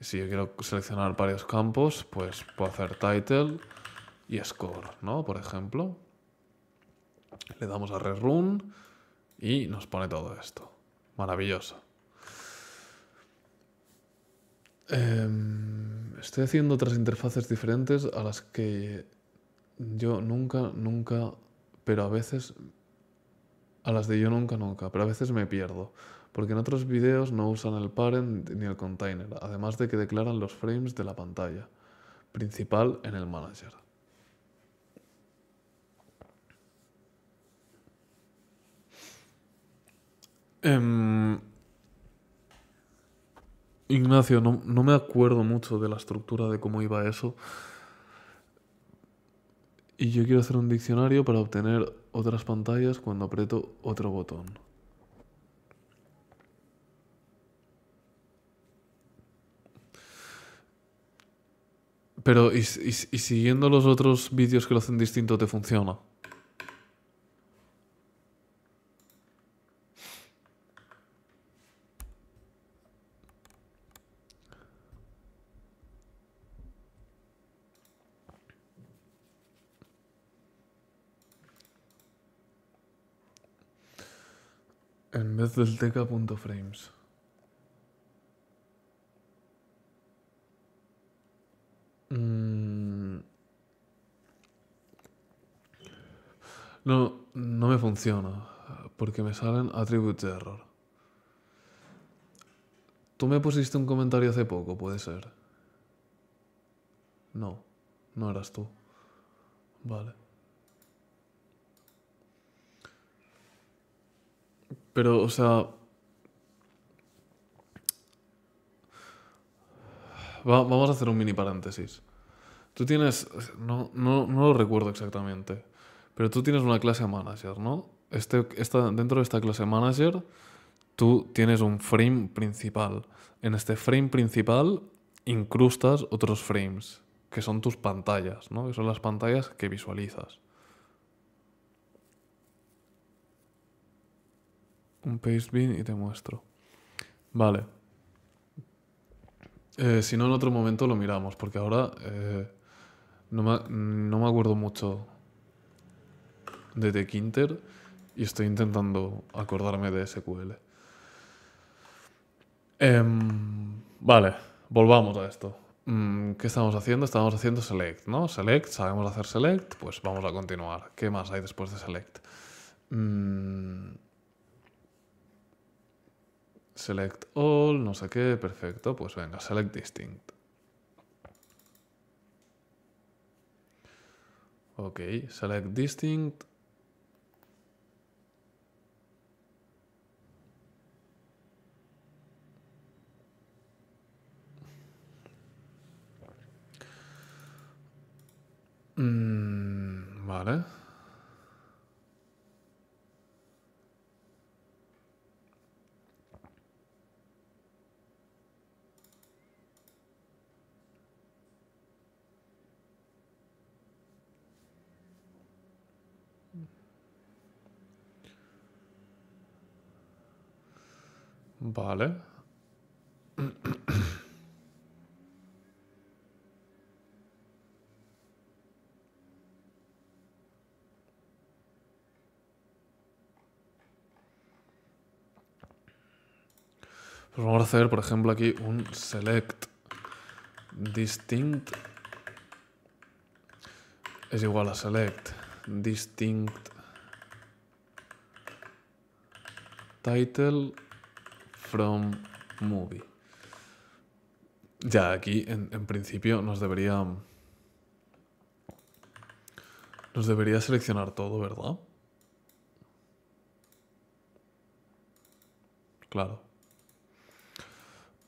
Si yo quiero seleccionar varios campos, pues puedo hacer title y score, ¿no? Por ejemplo. Le damos a rerun y nos pone todo esto. Maravilloso. Em, estoy haciendo otras interfaces diferentes a las que yo nunca, nunca, pero a veces, a las de yo nunca, nunca, pero a veces me pierdo. Porque en otros videos no usan el parent ni el container, además de que declaran los frames de la pantalla principal en el manager. Em, Ignacio, no, no, me acuerdo mucho de la estructura de cómo iba eso. Y yo quiero hacer un diccionario para obtener otras pantallas cuando aprieto otro botón. Pero, ¿y, y siguiendo los otros vídeos que lo hacen distinto te funciona? en vez del tk.frames. frames. Mm. No, no me funciona, porque me salen attributes de error. Tú me pusiste un comentario hace poco, puede ser. No, no eras tú. Vale. Pero, o sea... vamos a hacer un mini paréntesis. Tú tienes... No, no, no lo recuerdo exactamente. Pero tú tienes una clase manager, ¿no? Este, esta, dentro de esta clase manager, tú tienes un frame principal. En este frame principal incrustas otros frames, que son tus pantallas, ¿no? Que son las pantallas que visualizas. un paste bin y te muestro. Vale. Eh, si no, en otro momento lo miramos, porque ahora eh, no, me, acuerdo mucho de The Quinter y estoy intentando acordarme de SQL. Em, vale, volvamos a esto. Mm, ¿Qué estamos haciendo? Estamos haciendo select, ¿no? Select, sabemos hacer select, pues vamos a continuar. ¿Qué más hay después de select? Mm, Select all, no sé qué, perfecto. Pues venga, select distinct. Ok, select distinct. Mm, vale. Vale. Pues vamos a hacer, por ejemplo, aquí un select distinct es igual a select distinct title from movie. Ya, aquí en, principio nos debería... Nos debería seleccionar todo, ¿verdad? Claro.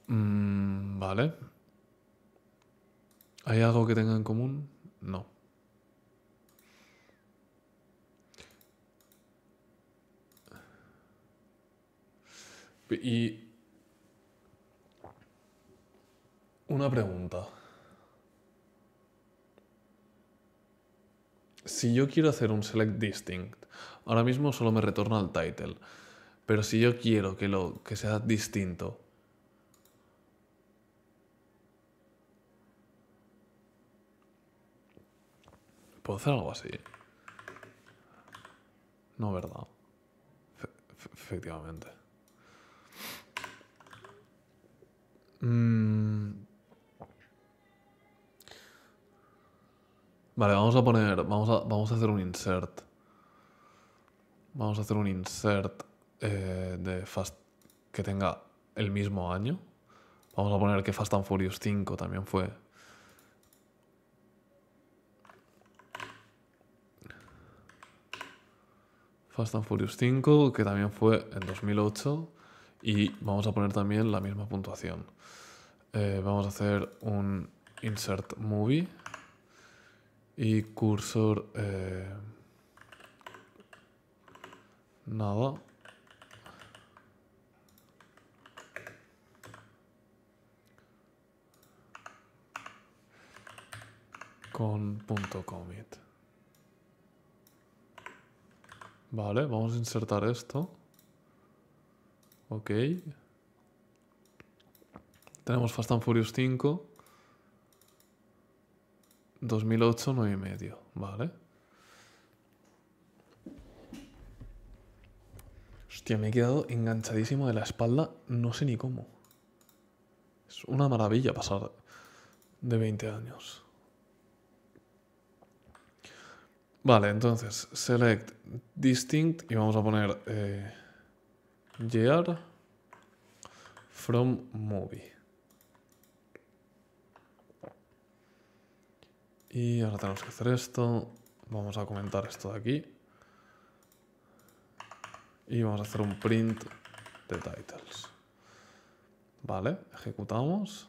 Mm, vale. ¿Hay algo que tenga en común? No. Y una pregunta. Si yo quiero hacer un select distinct, ahora mismo solo me retorna el title, pero si yo quiero que, lo, que sea distinto, ¿puedo hacer algo así? No, ¿verdad? efectivamente. Mm. Vale, vamos a poner, vamos a, vamos a hacer un insert. Vamos a hacer un insert eh, de Fast que tenga el mismo año. Vamos a poner que Fast and Furious 5 también fue. Fast and Furious 5, que también fue en 2008 y vamos a poner también la misma puntuación. Eh, vamos a hacer un insert movie y cursor eh, nada con punto commit. Vale, vamos a insertar esto. Ok. Tenemos Fast and Furious 5. 2008, 9 y medio, ¿vale? Hostia, me he quedado enganchadísimo de la espalda, no sé ni cómo. Es una maravilla pasar de 20 años. Vale, entonces, select distinct y vamos a poner... Eh, year from movie. Y ahora tenemos que hacer esto. Vamos a comentar esto de aquí. Y vamos a hacer un print de titles. Vale, ejecutamos.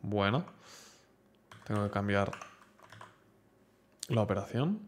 Bueno, tengo que cambiar la operación.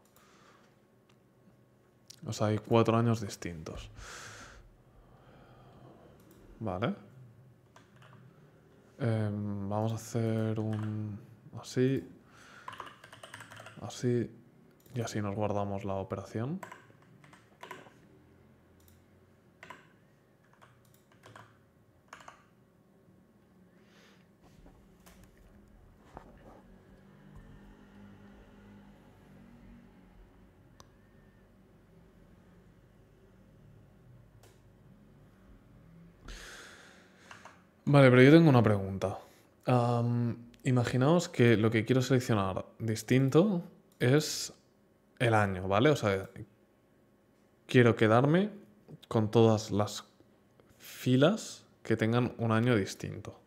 O sea, hay cuatro años distintos. Vale. Em, vamos a hacer un... Así. Así. Y así nos guardamos la operación. Vale, pero yo tengo una pregunta. imaginaos que lo que quiero seleccionar distinto es el año, ¿vale? O sea, quiero quedarme con todas las filas que tengan un año distinto.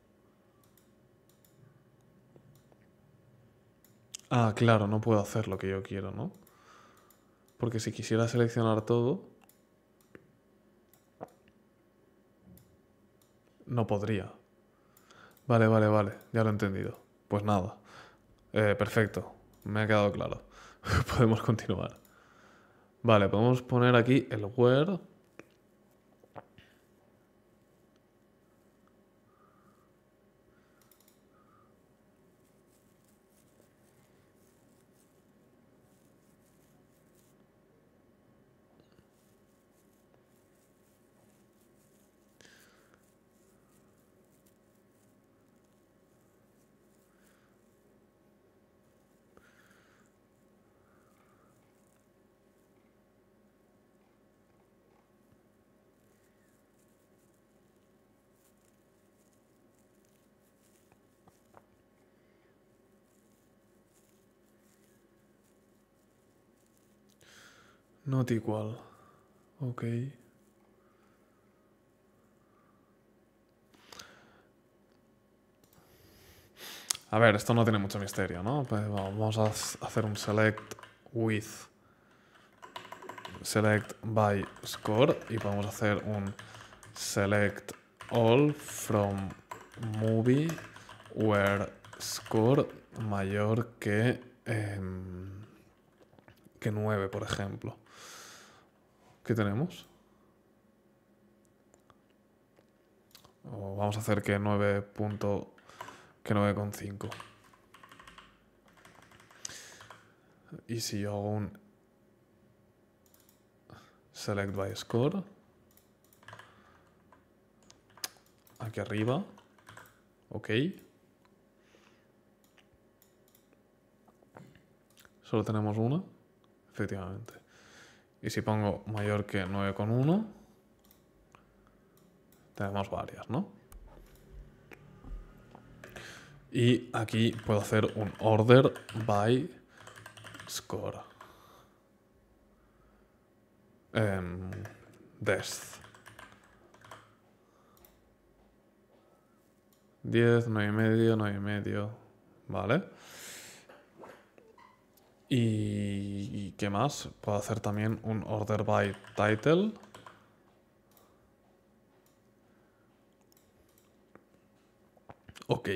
Ah, claro, no puedo hacer lo que yo quiero, ¿no? Porque si quisiera seleccionar todo, no podría. Vale, vale, vale, ya lo he entendido. Pues nada. Eh, perfecto, me ha quedado claro. podemos continuar. Vale, podemos poner aquí el Word... Not igual. Ok. A ver, esto no tiene mucho misterio, ¿no? Pues vamos a hacer un select with select by score y podemos hacer un select all from movie where score mayor que em, que 9, por ejemplo. ¿Qué tenemos? vamos a hacer que 9. Punto, que 9,5. Y si yo hago un select by score, aquí arriba, ok. Solo tenemos una efectivamente. Y si pongo mayor que 9,1, tenemos varias, ¿no? Y aquí puedo hacer un order by score. Um, death. 10, 9,5, y medio, 9 y medio. ¿Vale? Y, qué más? Puedo hacer también un order by title. Ok.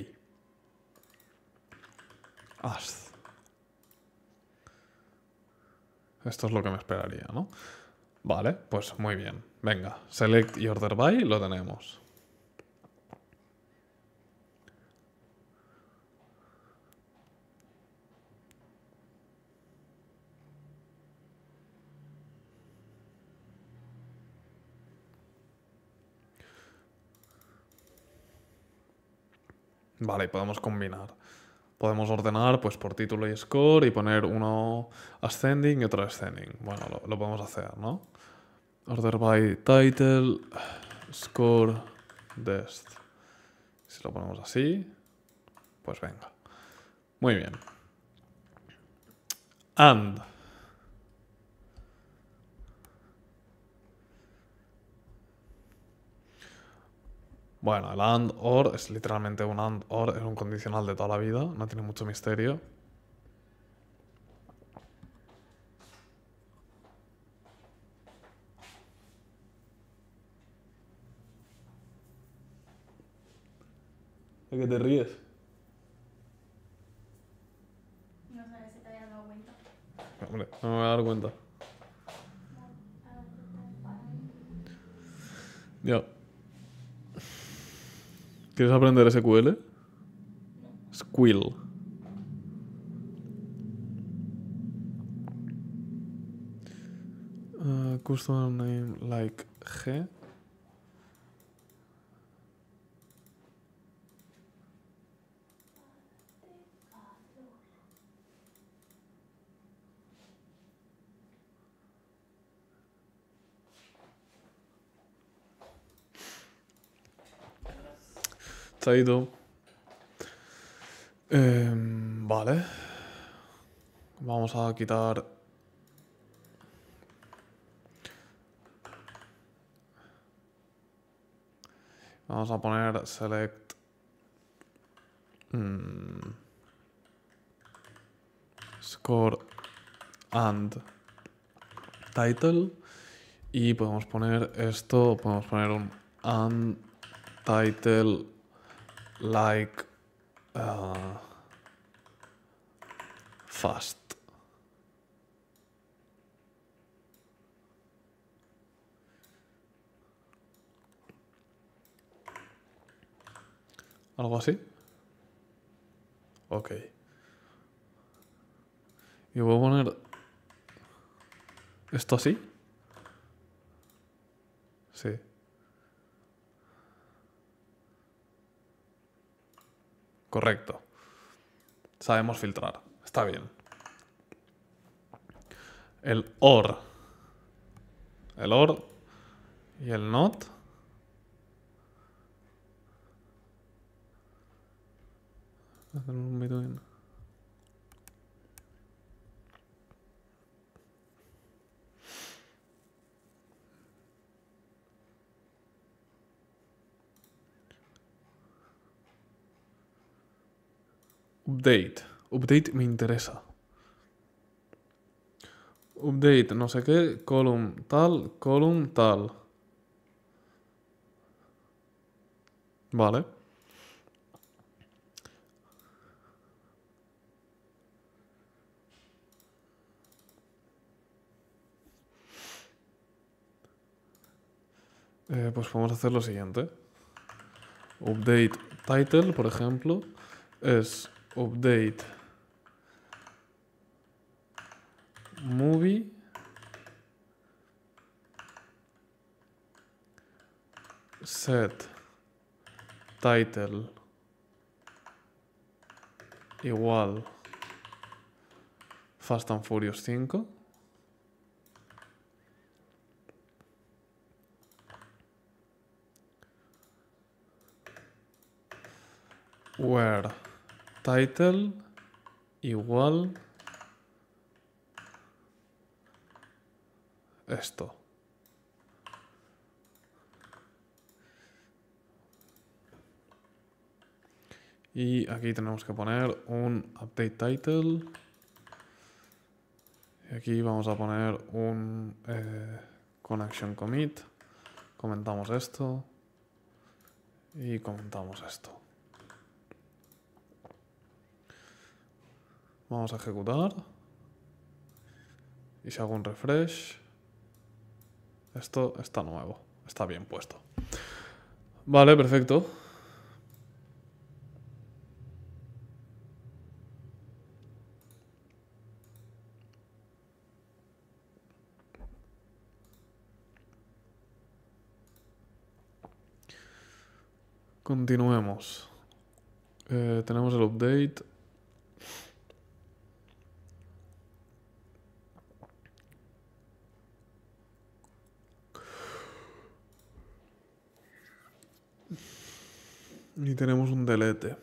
Esto es lo que me esperaría, ¿no? Vale, pues muy bien. Venga, select y order by lo tenemos. Vale, y podemos combinar. Podemos ordenar pues por título y score y poner uno ascending y otro ascending. Bueno, lo, lo podemos hacer, ¿no? Order by title, score, dest. Si lo ponemos así, pues venga. Muy bien. And. Bueno, el AND OR es literalmente un AND OR, es un condicional de toda la vida, no tiene mucho misterio. ¿De qué te ríes? No sabes si te había dado cuenta. Hombre, no me voy a dar cuenta. Yo. ¿Quieres aprender SQL? Squill. Ah, custom name like G. Em, vale. Vamos a quitar... Vamos a poner select... Mm. Score and title. Y podemos poner esto, podemos poner un and title like uh, fast. ¿Algo así? Ok. Y voy a poner esto así. Sí. Correcto. Sabemos filtrar. Está bien. El OR. El OR y el NOT. Update. Update me interesa. Update, no sé qué, column tal, column tal. Vale. Eh, pues vamos a hacer lo siguiente. Update title, por ejemplo, es update movie set title igual Fast and Furious 5 where title igual esto. Y aquí tenemos que poner un update title. Y aquí vamos a poner un eh, connection commit. Comentamos esto. Y comentamos esto. Vamos a ejecutar. Y si hago un refresh... Esto está nuevo. Está bien puesto. Vale, perfecto. Continuemos. Eh, tenemos el update. Y tenemos un delete.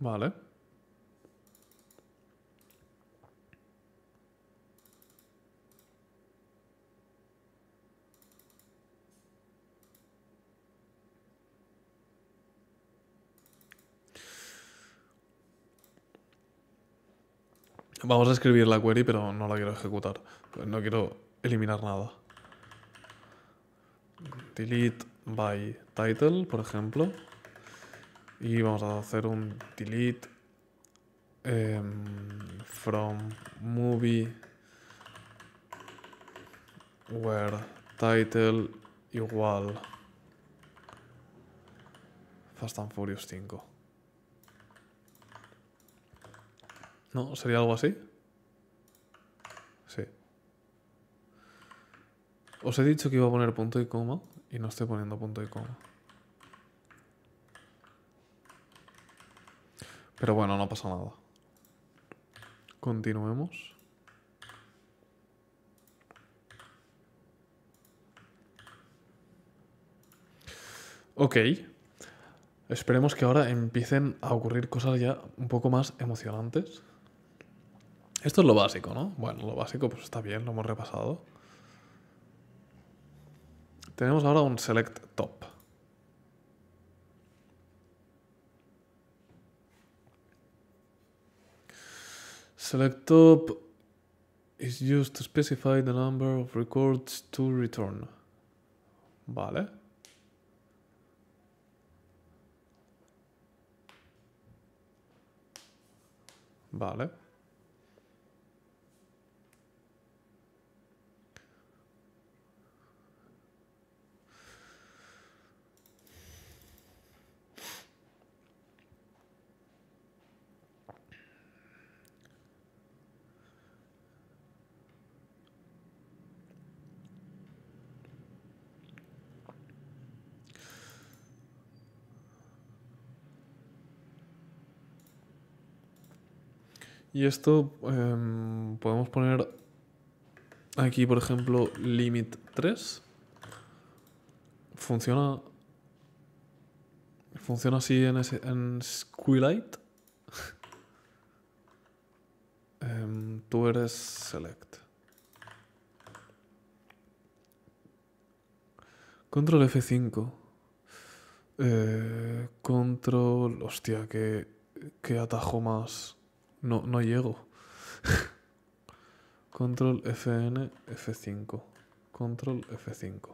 Vale. Vamos a escribir la query, pero no la quiero ejecutar. Pues no quiero eliminar nada. Delete by title, por ejemplo. Y vamos a hacer un delete em, from movie where title igual Fast and Furious 5. ¿Sería algo así? Sí. Os he dicho que iba a poner punto y coma y no estoy poniendo punto y coma. Pero bueno, no pasa nada. Continuemos. Ok. Esperemos que ahora empiecen a ocurrir cosas ya un poco más emocionantes. Esto es lo básico, ¿no? Bueno, lo básico pues está bien, lo hemos repasado. Tenemos ahora un select top. Select top is used to specify the number of records to return. Vale. Vale. Y esto em, podemos poner aquí, por ejemplo, limit 3. Funciona. Funciona así en, ese, en Squillite. Em, tú eres select. Control F5. Eh, control. Hostia, que. Qué atajo más. No, no llego. Control FN F5. Control F5.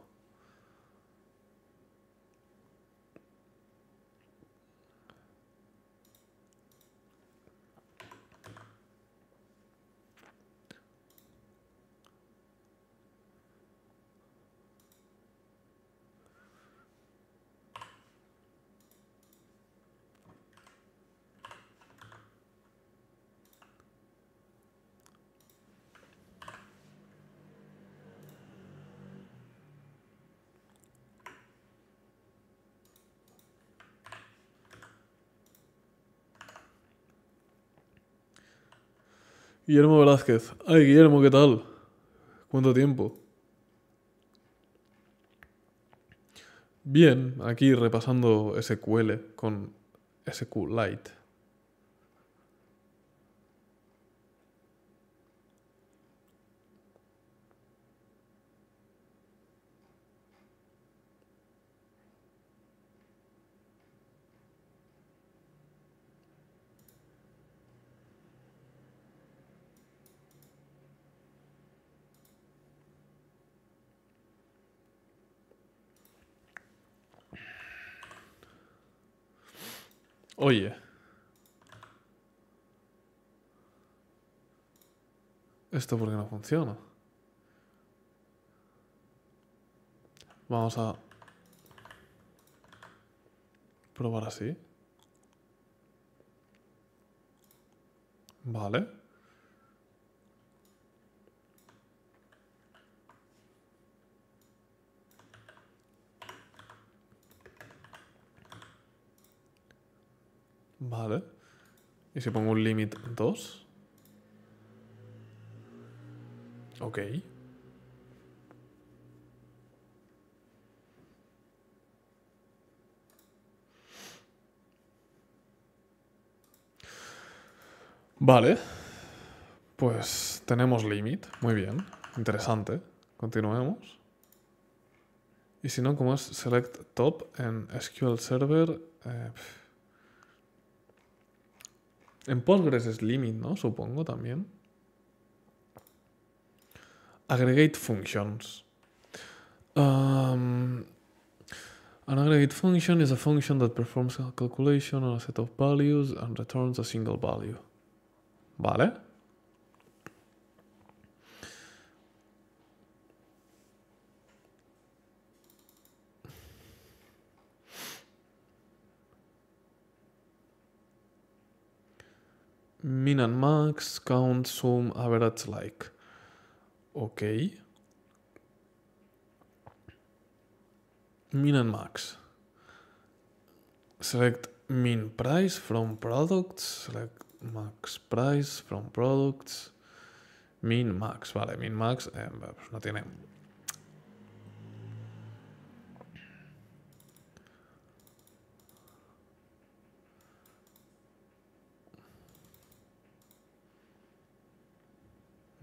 Guillermo Velázquez. Ay, Guillermo, ¿qué tal? ¿Cuánto tiempo? Bien, aquí repasando SQL con SQLite. Oye. ¿Esto por qué no funciona? Vamos a... Probar así. Vale. Vale. ¿Y si pongo un limit 2? Ok. Vale. Pues tenemos limit. Muy bien. Interesante. Continuemos. Y si no, como es select top en SQL Server... Eh, en Postgres es limit, ¿no? Supongo también. Aggregate functions. Um, an aggregate function is a function that performs a calculation on a set of values and returns a single value. ¿Vale? min and max, count, sum, average, like. Ok. Min and max. Select min price from products, select max price from products, min max, vale, min max, eh, pues no tiene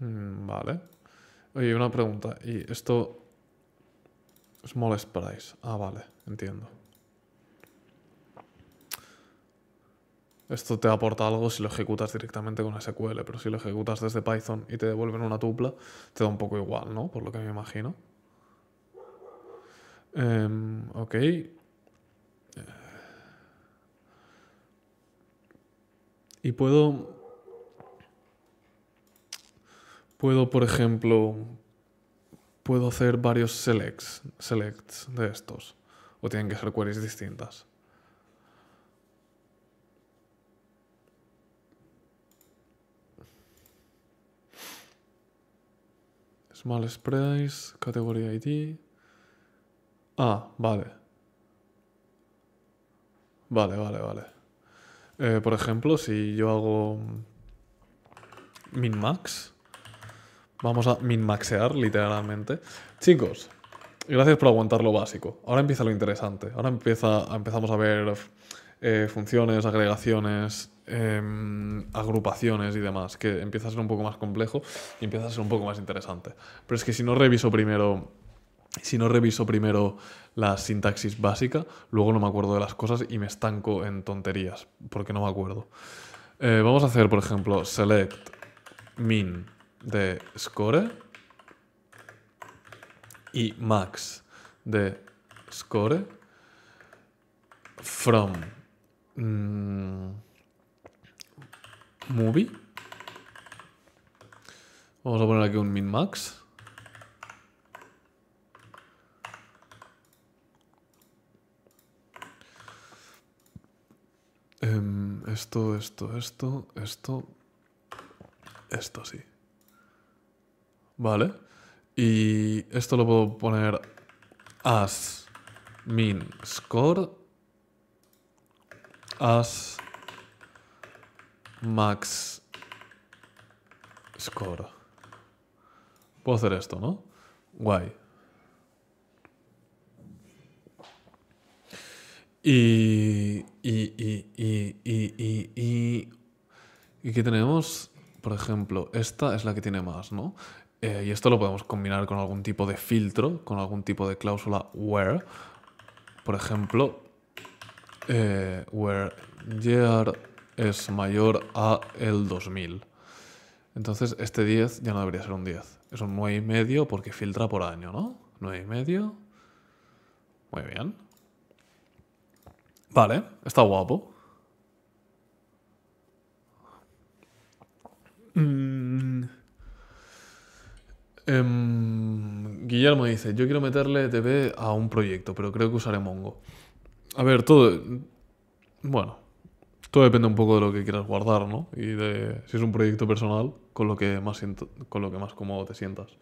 Mm, vale. Oye, una pregunta. ¿Y esto Small Sprice. Ah, vale, entiendo. Esto te aporta algo si lo ejecutas directamente con SQL, pero si lo ejecutas desde Python y te devuelven una tupla, te da un poco igual, ¿no? Por lo que me imagino. Em, ok. Eh. Y puedo Puedo, por ejemplo, puedo hacer varios selects, de estos. O tienen que ser queries distintas. Small Price, categoría ID. Ah, vale. Vale, vale, vale. Eh, por ejemplo, si yo hago min-max, Vamos a minmaxear, literalmente. Chicos, gracias por aguantar lo básico. Ahora empieza lo interesante. Ahora empieza, empezamos a ver eh, funciones, agregaciones, em, agrupaciones y demás, que empieza a ser un poco más complejo y empieza a ser un poco más interesante. Pero es que si no reviso primero si no reviso primero la sintaxis básica, luego no me acuerdo de las cosas y me estanco en tonterías, porque no me acuerdo. Eh, vamos a hacer, por ejemplo, select min de score y max de score from movie. Vamos a poner aquí un min max. esto, esto, esto, esto, esto sí. Vale. Y esto lo puedo poner as min score as max score. Puedo hacer esto, ¿no? Guay. Y, y, y, y, y, y, tenemos, por ejemplo, esta es la que tiene más, ¿no? Eh, y esto lo podemos combinar con algún tipo de filtro, con algún tipo de cláusula where. Por ejemplo, eh, where year es mayor a el 2000. Entonces este 10 ya no debería ser un 10. Es un medio porque filtra por año, ¿no? medio. Muy bien. Vale, está guapo. Mmm... Em, Guillermo dice, yo quiero meterle e TV a un proyecto, pero creo que usaré Mongo. A ver, todo... Bueno, todo depende un poco de lo que quieras guardar, ¿no? Y de si es un proyecto personal, con lo que más, con lo que más cómodo te sientas.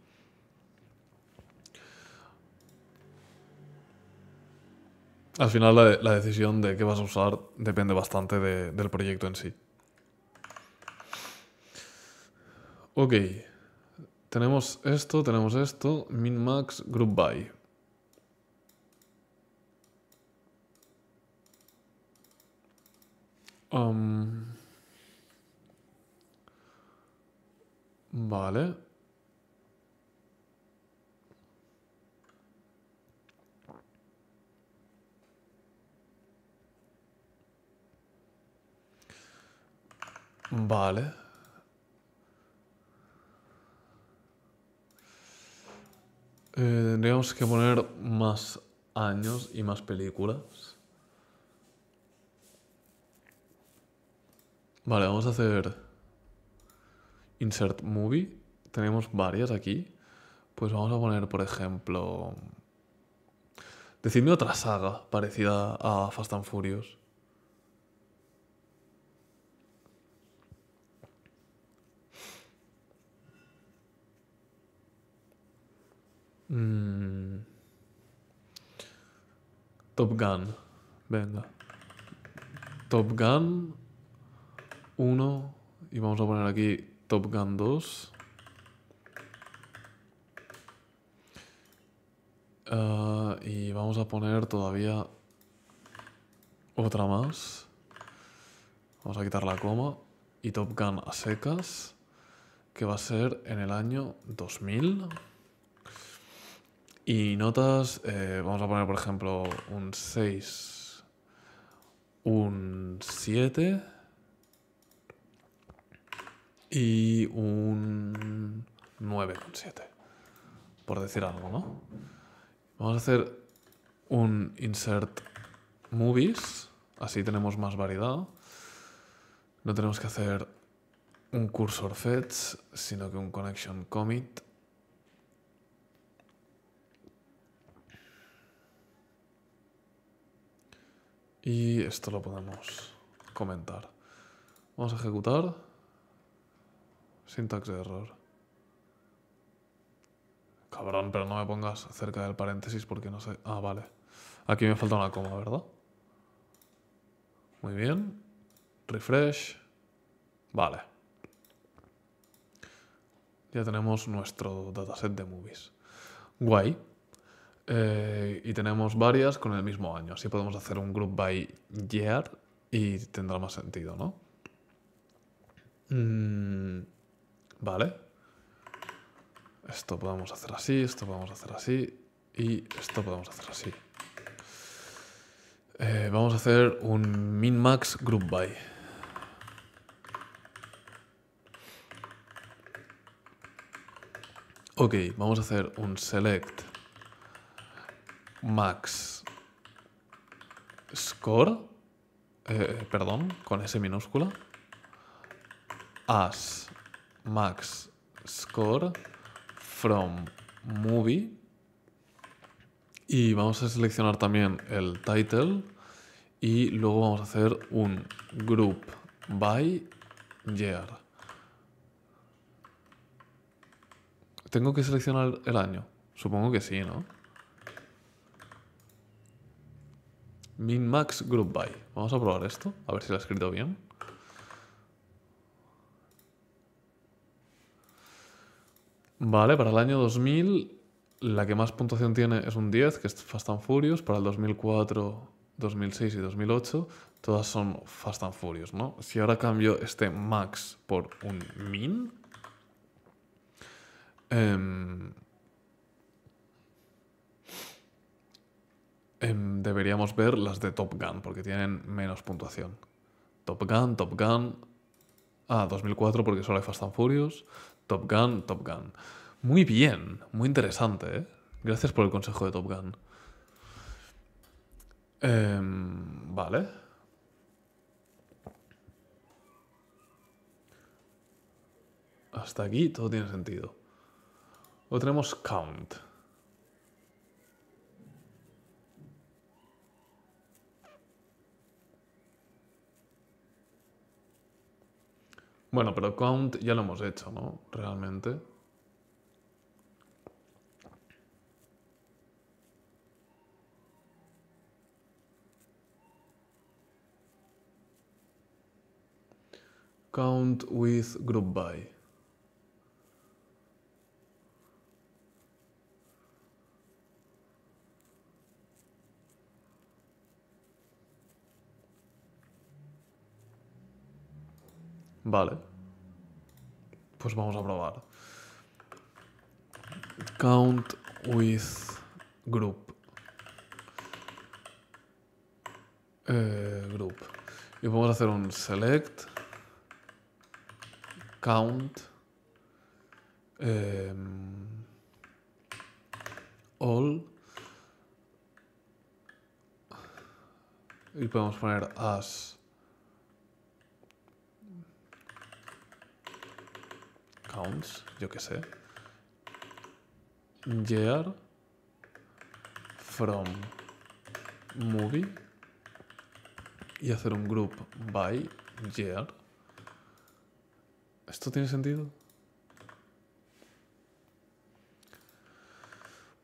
Al final la, decisión de qué vas a usar depende bastante del proyecto en sí. Ok. Tenemos esto, tenemos esto, min max, group by. Um, vale. Vale. Eh, tendríamos que poner más años y más películas. Vale, vamos a hacer insert movie. Tenemos varias aquí. Pues vamos a poner, por ejemplo... Decidme otra saga parecida a Fast and Furious. Mm. Top Gun. Venga. Top Gun 1. Y vamos a poner aquí Top Gun 2. Ah, y vamos a poner todavía otra más. Vamos a quitar la coma. Y Top Gun a secas. Que va a ser en el año 2000. Y notas, eh, vamos a poner por ejemplo un 6, un 7 y un 9,7, por decir algo, ¿no? Vamos a hacer un insert movies, así tenemos más variedad. No tenemos que hacer un cursor fetch, sino que un connection commit Y esto lo podemos comentar. Vamos a ejecutar. Syntax de error. Cabrón, pero no me pongas cerca del paréntesis porque no sé... Ah, vale. Aquí me falta una coma, ¿verdad? Muy bien. Refresh. Vale. Ya tenemos nuestro dataset de movies. Guay. Eh, y tenemos varias con el mismo año. Así podemos hacer un group by year y tendrá más sentido, ¿no? Mm, vale. Esto podemos hacer así, esto podemos hacer así y esto podemos hacer así. Eh, vamos a hacer un min-max group by. Ok, vamos a hacer un select max score, eh, perdón, con S minúscula, as max score from movie. Y vamos a seleccionar también el title y luego vamos a hacer un group by year. ¿Tengo que seleccionar el año? Supongo que sí, ¿no? Min, max, Group By. Vamos a probar esto, a ver si lo he escrito bien. Vale, para el año 2000 la que más puntuación tiene es un 10, que es Fast and Furious. Para el 2004, 2006 y 2008 todas son Fast and Furious, ¿no? Si ahora cambio este max por un min... Em, Em, deberíamos ver las de Top Gun, porque tienen menos puntuación. Top Gun, Top Gun. Ah, 2004 porque solo hay Fast and Furious. Top Gun, Top Gun. Muy bien, muy interesante, ¿eh? Gracias por el consejo de Top Gun. Em, vale. Hasta aquí todo tiene sentido. Luego tenemos count. Bueno, pero count ya lo hemos hecho, ¿no? Realmente. Count with group by. Vale. Pues vamos a probar. Count with group. Eh, group. Y podemos hacer un select. Count. Em, all. Y podemos poner as Counts, yo qué sé. Year from movie y hacer un group by year. ¿Esto tiene sentido?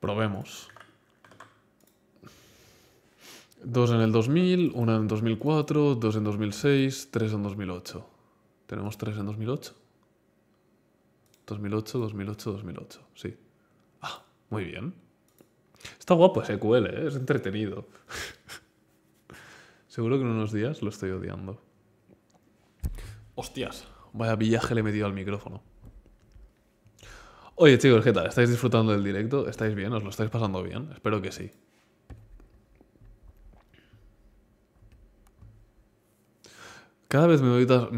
Probemos. Dos en el 2000, una en 2004, dos en 2006, tres en 2008. ¿Tenemos tres en 2008? 2008, 2008, 2008. Sí. Ah, muy bien. Está guapo SQL, ¿eh? es entretenido. Seguro que en unos días lo estoy odiando. Hostias, vaya villaje le he metido al micrófono. Oye chicos, ¿qué tal? ¿Estáis disfrutando del directo? ¿Estáis bien? ¿Os lo estáis pasando bien? Espero que sí. Cada vez me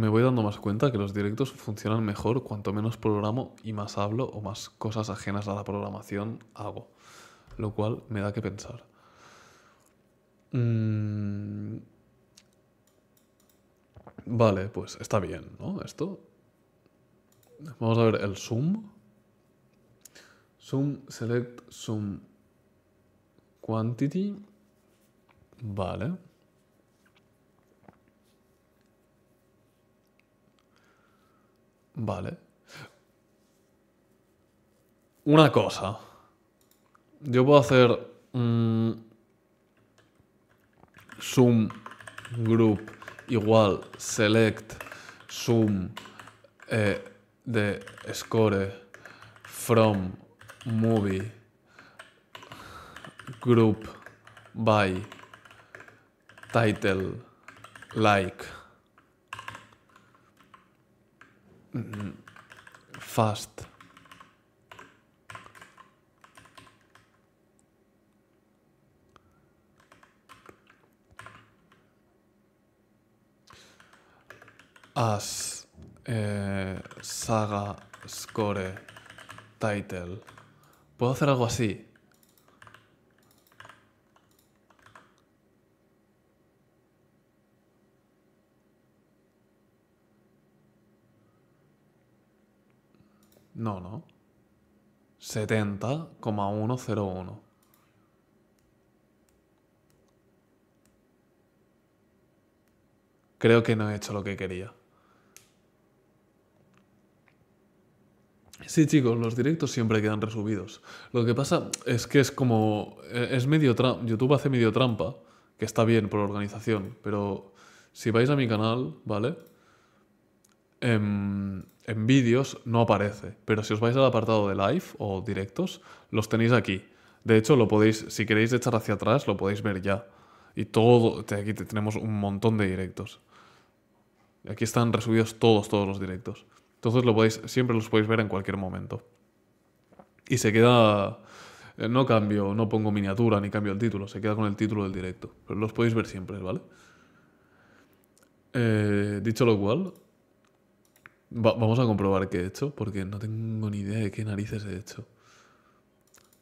voy, dando más cuenta que los directos funcionan mejor cuanto menos programo y más hablo o más cosas ajenas a la programación hago, lo cual me da que pensar. Mm. Vale, pues está bien, ¿no? Esto. Vamos a ver el zoom. Zoom, select, zoom, quantity. Vale. Vale. Una cosa. Yo puedo hacer... un zoom group igual select sum eh, de score from movie group by title like fast. As eh, saga score title. Puedo hacer algo así. No, no. 70,101. Creo que no he hecho lo que quería. Sí, chicos, los directos siempre quedan resubidos. Lo que pasa es que es como. Eh, es medio. YouTube hace medio trampa, que está bien por organización, pero si vais a mi canal, ¿vale? Em, en, vídeos no aparece, pero si os vais al apartado de live o directos, los tenéis aquí. De hecho, lo podéis, si queréis echar hacia atrás, lo podéis ver ya. Y todo, aquí tenemos un montón de directos. Aquí están resubidos todos, todos los directos. Entonces lo podéis, siempre los podéis ver en cualquier momento. Y se queda, eh, no cambio, no pongo miniatura ni cambio el título, se queda con el título del directo. Pero los podéis ver siempre, ¿vale? Eh, dicho lo cual, vamos a comprobar qué he hecho, porque no tengo ni idea de qué narices he hecho.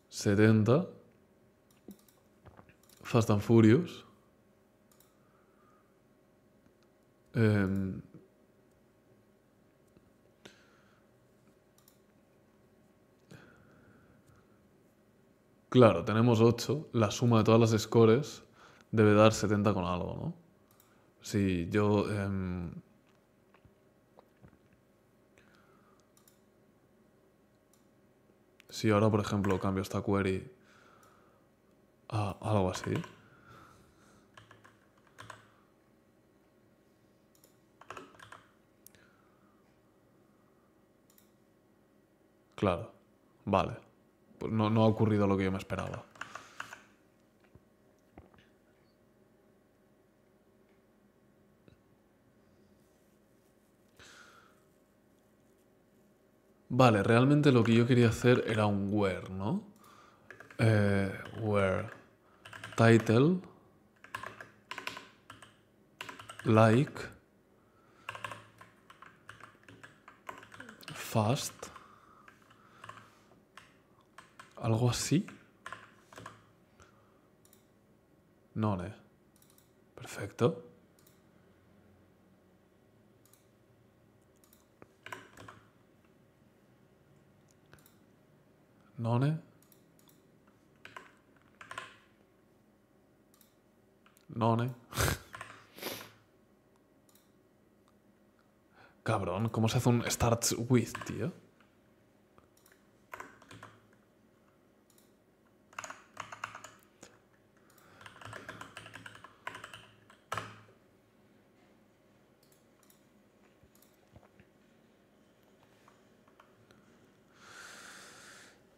70. Fast and Furious. Em, claro, tenemos 8. La suma de todas las scores debe dar 70 con algo, ¿no? Si yo... Em, si ahora, por ejemplo, cambio esta query a algo así. Claro, vale. Pues no, no ha ocurrido lo que yo me esperaba. Vale, realmente lo que yo quería hacer era un where, ¿no? Eh, where title like fast algo así. No, ¿eh? Perfecto. ¿None? ¿None? Cabrón, ¿cómo se hace un start with, tío?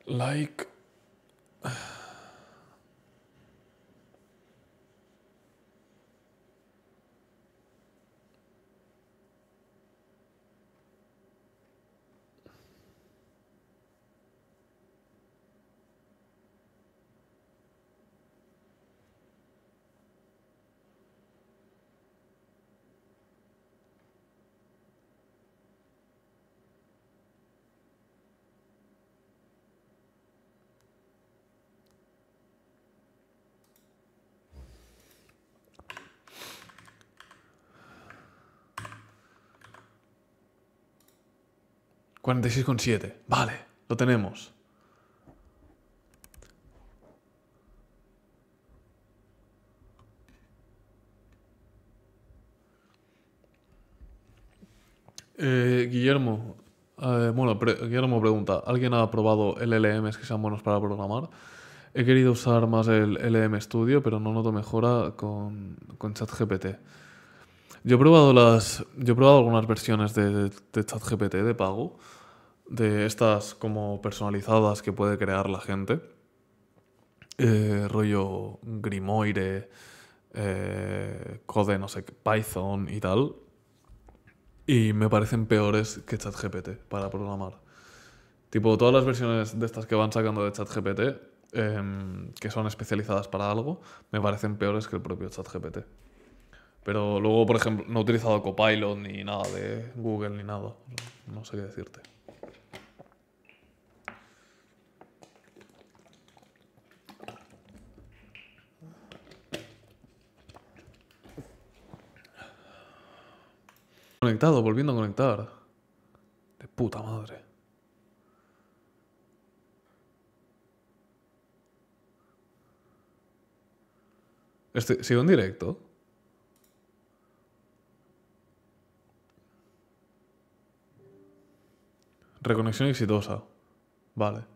like 46,7. Vale, lo tenemos. Eh, Guillermo, eh, bueno, Guillermo pregunta, ¿alguien ha probado LLMs que sean buenos para programar? He querido usar más el LM Studio, pero no noto mejora con, con ChatGPT. Yo he probado las. Yo he probado algunas versiones de ChatGPT de pago de estas como personalizadas que puede crear la gente. Eh, rollo Grimoire, eh, Code, no sé, Python y tal. Y me parecen peores que ChatGPT para programar. Tipo, todas las versiones de estas que van sacando de ChatGPT, em, que son especializadas para algo, me parecen peores que el propio ChatGPT. Pero luego, por ejemplo, no he utilizado Copilot ni nada de Google ni nada. No sé qué decirte. Conectado, volviendo a conectar. De puta madre. Este, ¿Sigo en directo? Reconexión exitosa. Vale.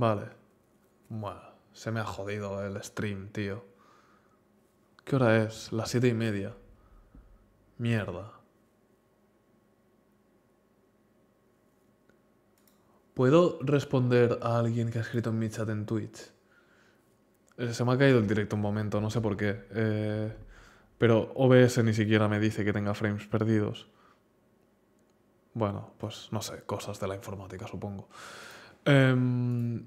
Vale. Bueno, se me ha jodido el stream, tío. ¿Qué hora es? Las siete y media. Mierda. ¿Puedo responder a alguien que ha escrito en mi chat en Twitch? Eh, se me ha caído el directo un momento, no sé por qué. Eh, pero OBS ni siquiera me dice que tenga frames perdidos. Bueno, pues no sé, cosas de la informática, supongo. Em,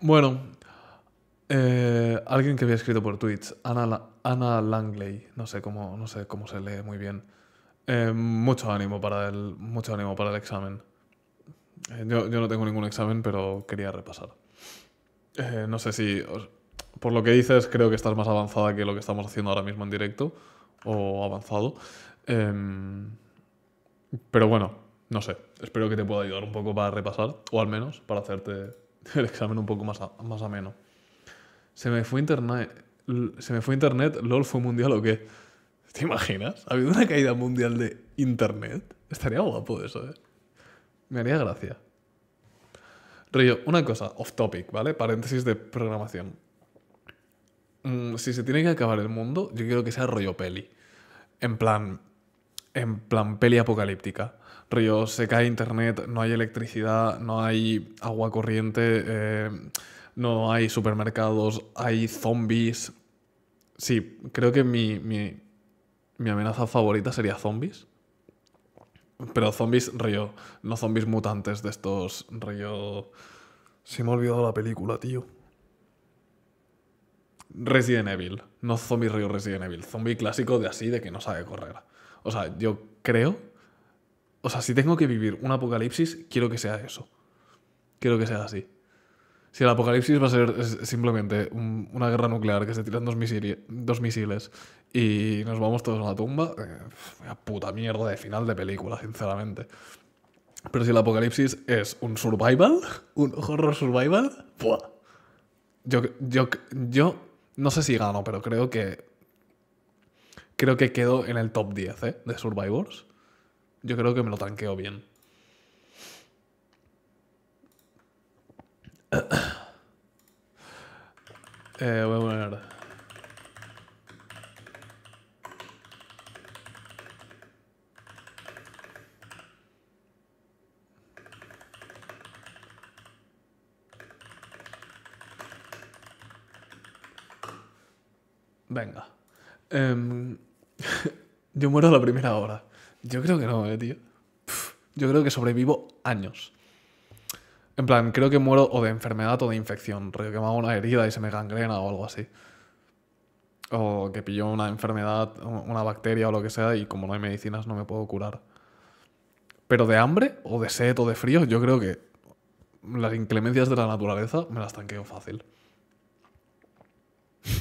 bueno, eh, alguien que había escrito por Twitch Ana, Langley, no sé cómo, no sé cómo se lee muy bien. Em, mucho ánimo para el, mucho ánimo para el examen. Eh, yo, no tengo ningún examen, pero quería repasar. Eh, no sé si, por lo que dices, creo que estás más avanzada que lo que estamos haciendo ahora mismo en directo, o avanzado. Em, pero bueno, no sé, espero que te pueda ayudar un poco para repasar, o al menos para hacerte el examen un poco más, ameno. Se me fue internet. Se me fue internet, LOL fue mundial o qué. ¿Te imaginas? ¿Ha habido una caída mundial de internet? Estaría guapo eso, ¿eh? Me haría gracia. rollo una cosa, off topic, ¿vale? Paréntesis de programación. Mm, si se tiene que acabar el mundo, yo quiero que sea rollo peli. En plan. En plan, peli apocalíptica. Río, se cae internet, no hay electricidad, no hay agua corriente, eh, no hay supermercados, hay zombies. Sí, creo que mi, mi, amenaza favorita sería zombies. Pero zombies río, no zombies mutantes de estos río... Se me ha olvidado la película, tío. Resident Evil. No zombies río Resident Evil. Zombie clásico de así, de que no sabe correr. O sea, yo creo o sea, si tengo que vivir un apocalipsis, quiero que sea eso. Quiero que sea así. Si el apocalipsis va a ser simplemente una guerra nuclear que se tiran dos, misiles, y nos vamos todos a la tumba, eh, puta mierda de final de película, sinceramente. Pero si el apocalipsis es un survival, un horror survival, ¡buah! Yo, yo, yo no sé si gano, pero creo que. Creo que quedo en el top 10 ¿eh? de Survivors. Yo creo que me lo tanqueo bien. Eh, voy a Venga. Em, yo muero a la primera hora. Yo creo que no, eh, tío. yo creo que sobrevivo años. En plan, creo que muero o de enfermedad o de infección. Creo que me hago una herida y se me gangrena o algo así. O que pillo una enfermedad, una bacteria o lo que sea y como no hay medicinas no me puedo curar. Pero de hambre o de sed o de frío, yo creo que las inclemencias de la naturaleza me las tanqueo fácil.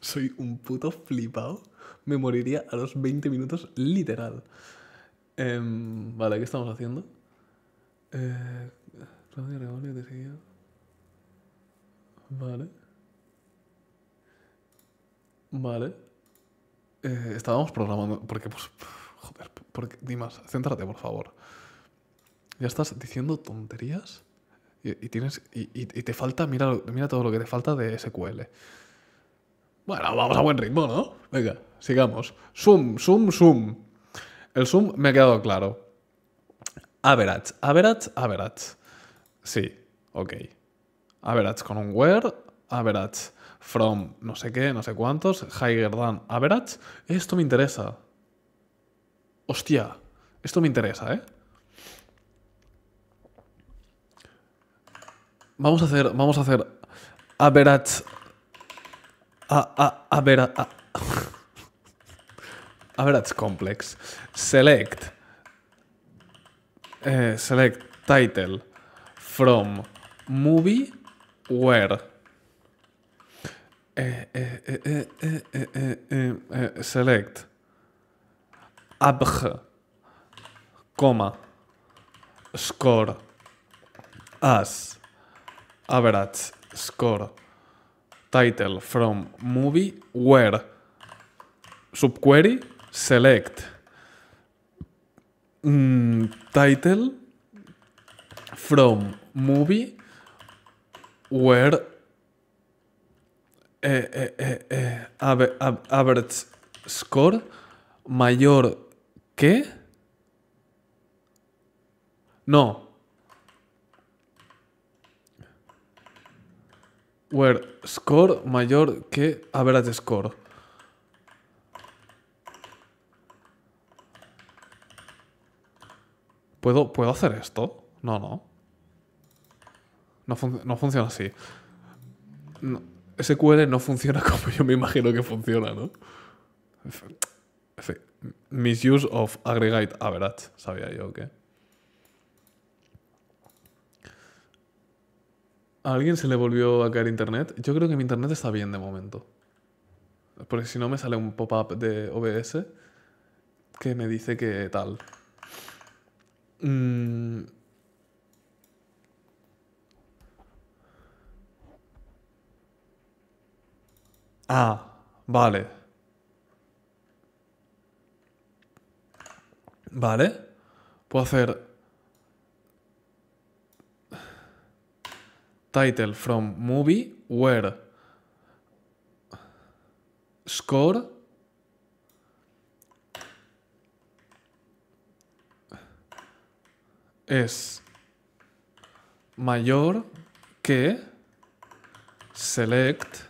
Soy un puto flipado me moriría a los 20 minutos, literal. Em, vale, ¿qué estamos haciendo? Eh, Vale. Vale. Eh, estábamos programando. Porque, pues. Joder, porque, Dimas, céntrate, por favor. Ya estás diciendo tonterías. Y, tienes. Y, te falta. Mira, mira todo lo que te falta de SQL. Bueno, vamos a buen ritmo, ¿no? Venga sigamos. Zoom, zoom, zoom. El zoom me ha quedado claro. Average, average, average. Sí, ok. Average con un where, average from no sé qué, no sé cuántos, higher than average. Esto me interesa. Hostia, esto me interesa, ¿eh? Vamos a hacer, vamos a hacer average. A, a, a, A. Ah, Aber that's complex. Select. Uh, select title from movie where. Uh, select. Abg. Coma. Score. As. Average. Ah, score. Title from movie where. Subquery. select mm, title from movie where eh, eh, eh, average score mayor que no where score mayor que average score ¿Puedo, hacer esto? No, no. No, funciona así. SQL no funciona como yo me imagino que funciona, ¿no? misuse of aggregate average, sabía yo que. ¿A alguien se le volvió a caer internet? Yo creo que mi internet está bien de momento. Porque si no me sale un pop-up de OBS que me dice que tal. Mm. Ah, vale. Vale. Puedo hacer... Title from movie where score es mayor que select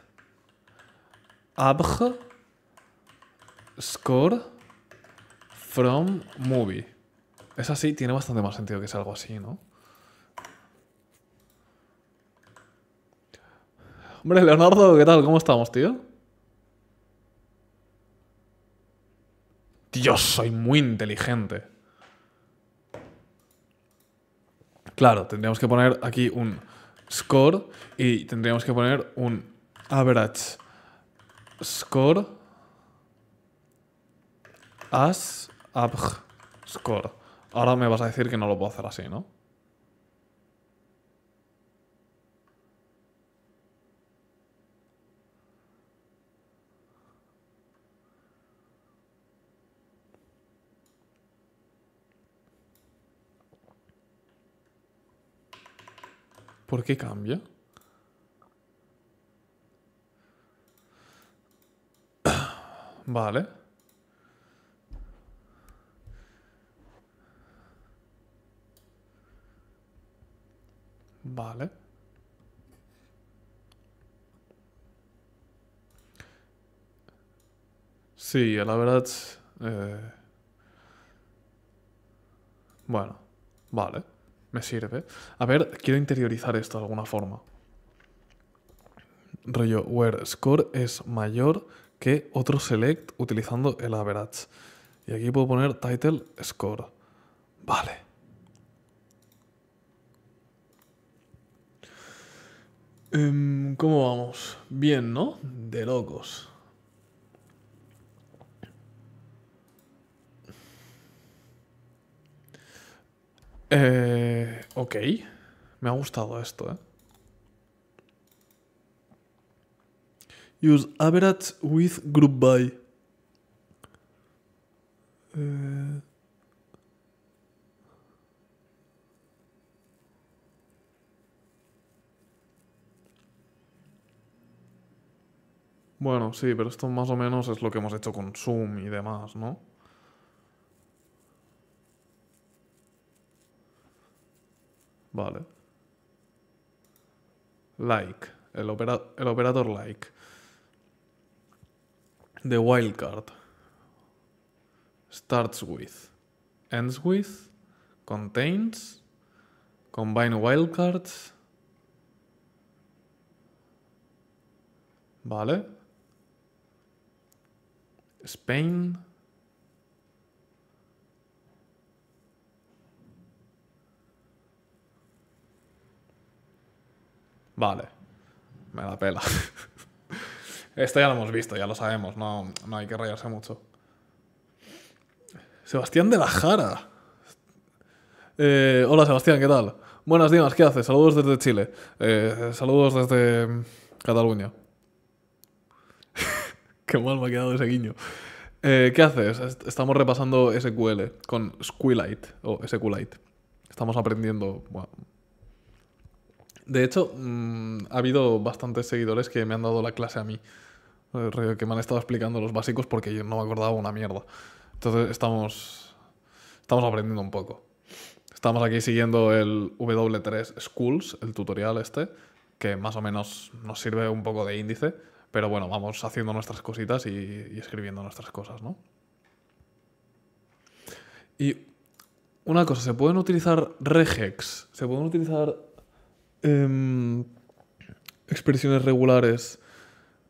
abj score from movie. Es así, tiene bastante más sentido que es algo así, ¿no? Hombre, Leonardo, ¿qué tal? ¿Cómo estamos, tío? Dios, soy muy inteligente. Claro, tendríamos que poner aquí un score y tendríamos que poner un average score as abg score. Ahora me vas a decir que no lo puedo hacer así, ¿no? ¿Por qué cambia? Vale. Vale. Sí, la verdad... Eh... Bueno, vale. Me sirve. A ver, quiero interiorizar esto de alguna forma. Rollo, where score es mayor que otro select utilizando el average. Y aquí puedo poner title score. Vale. Em, ¿Cómo vamos? Bien, ¿no? De locos. Eh, ok. Me ha gustado esto, ¿eh? Use average with group by. Eh. Bueno, sí, pero esto más o menos es lo que hemos hecho con Zoom y demás, ¿no? Vale. Like. El, operador el operador like. The wildcard. Starts with. Ends with. Contains. Combine wildcards. Vale. Spain. Vale, me la pela. Esto ya lo hemos visto, ya lo sabemos, no, no hay que rayarse mucho. Sebastián de la Jara. Eh, hola Sebastián, ¿qué tal? Buenas días, ¿qué haces? Saludos desde Chile. Eh, saludos desde mm, Cataluña. Qué mal me ha quedado ese guiño. Eh, ¿Qué haces? Estamos repasando SQL con Squilite o SQLite. Estamos aprendiendo de hecho, mm, ha habido bastantes seguidores que me han dado la clase a mí, que me han estado explicando los básicos porque yo no me acordaba una mierda. Entonces estamos, estamos aprendiendo un poco. Estamos aquí siguiendo el W3 Schools, el tutorial este, que más o menos nos sirve un poco de índice, pero bueno, vamos haciendo nuestras cositas y, y escribiendo nuestras cosas, ¿no? Y una cosa, se pueden utilizar regex, se pueden utilizar Em, expresiones regulares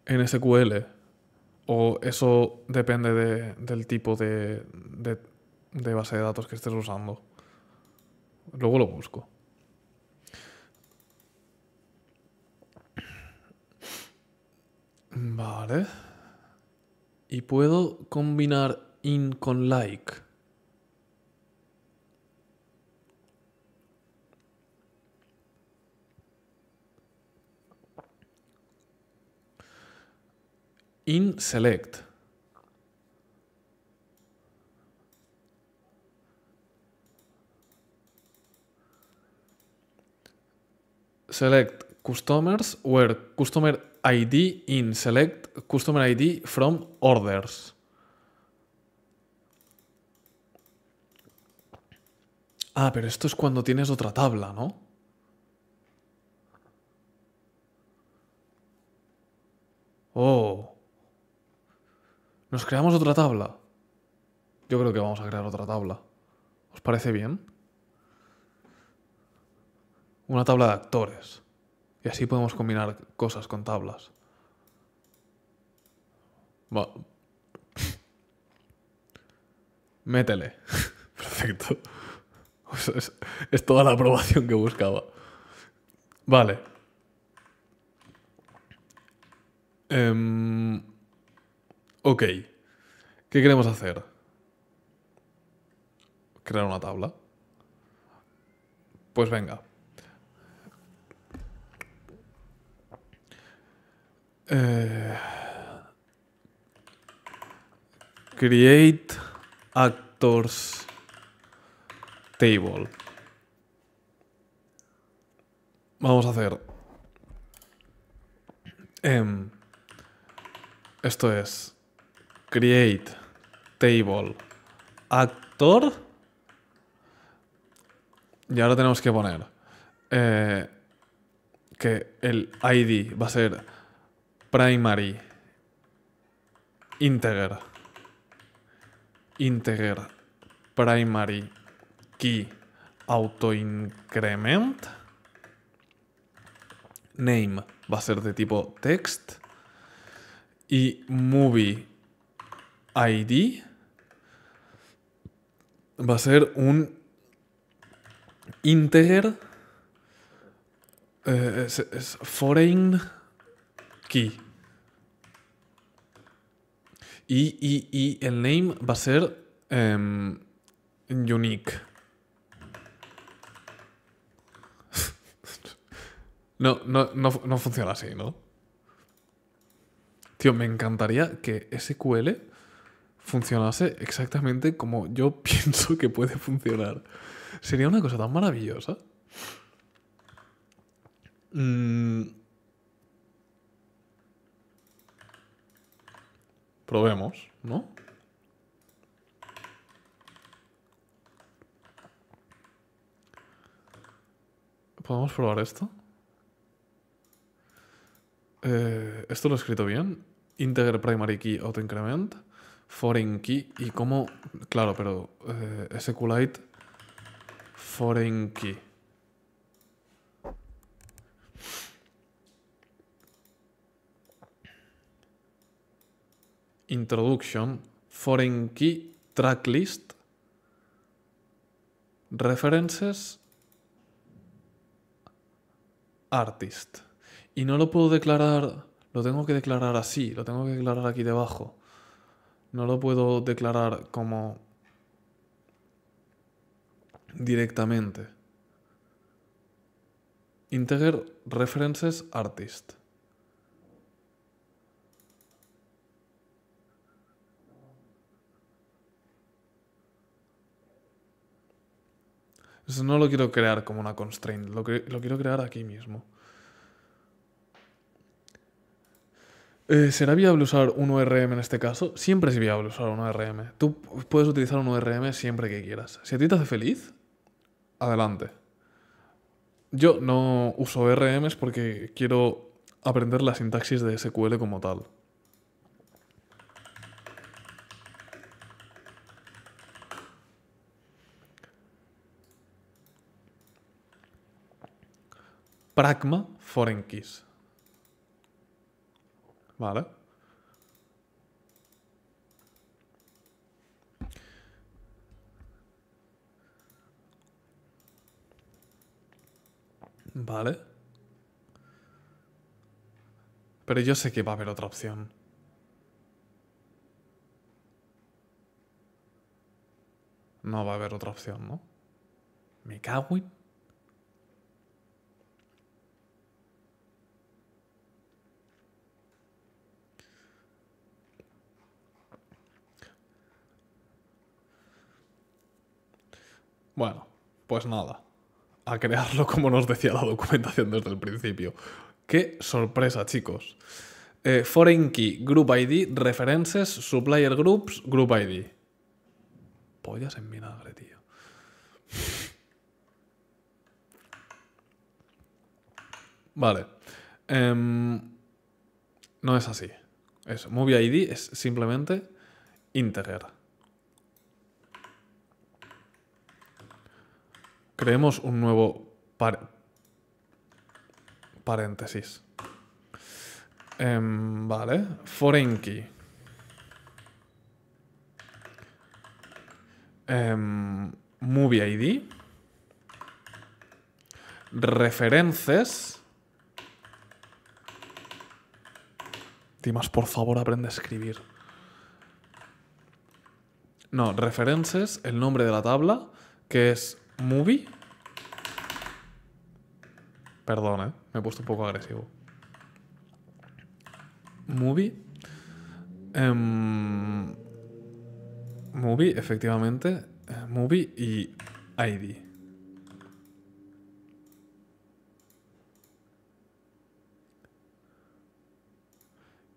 en SQL? ¿O eso depende del tipo de, de, base de datos que estés usando? Luego lo busco. Vale. Y puedo combinar in con like. in select. Select customers where customer ID in select customer ID from orders. Ah, pero esto es cuando tienes otra tabla, ¿no? Oh. ¿Nos creamos otra tabla? Yo creo que vamos a crear otra tabla. ¿Os parece bien? Una tabla de actores. Y así podemos combinar cosas con tablas. Métele. Perfecto. Es, toda la aprobación que buscaba. Vale. Em, Ok, ¿qué queremos hacer? Crear una tabla. Pues venga. Eh, create actors table. Vamos a hacer. Em, esto es create table actor. Y ahora tenemos que poner eh, que el ID va a ser primary integer integer primary key auto increment name va a ser de tipo text y movie ID va a ser un integer eh, es, foreign key. Y, y, el name va a ser em unique. no, no, no, no funciona así, ¿no? Tío, me encantaría que SQL funcionase exactamente como yo pienso que puede funcionar. Sería una cosa tan maravillosa. Mm. Probemos, ¿no? ¿Podemos probar esto? Eh, ¿Esto lo he escrito bien? Integer primary key auto increment foreign key y como... Claro, pero ese eh, SQLite foreign key. Introduction, foreign key tracklist, references, artist. Y no lo puedo declarar, lo tengo que declarar así, lo tengo que declarar aquí debajo no lo puedo declarar como directamente. Integer references artist. Eso no lo quiero crear como una constraint, lo, lo quiero crear aquí mismo. Eh, ¿Será viable usar un ORM en este caso? Siempre es viable usar un ORM. Tú puedes utilizar un ORM siempre que quieras. Si a ti te hace feliz, adelante. Yo no uso ORMs porque quiero aprender la sintaxis de SQL como tal. Pragma Foreign Vale. Vale. Pero yo sé que va a haber otra opción. No va a haber otra opción, ¿no? Me cago en... Bueno, pues nada, a crearlo como nos decía la documentación desde el principio. ¡Qué sorpresa, chicos! Eh, foreign key, group ID, references, supplier groups, group ID. Pollas en vinagre, tío. Vale. Em, no es así. Es movie ID es simplemente integer. creemos un nuevo paréntesis. Em, vale, foreign key. Em, movie ID. References. Dimas, por favor, aprende a escribir. No, references, el nombre de la tabla, que es movie. Perdón, eh, me he puesto un poco agresivo. Movie. Em, movie, efectivamente. Eh, movie y ID.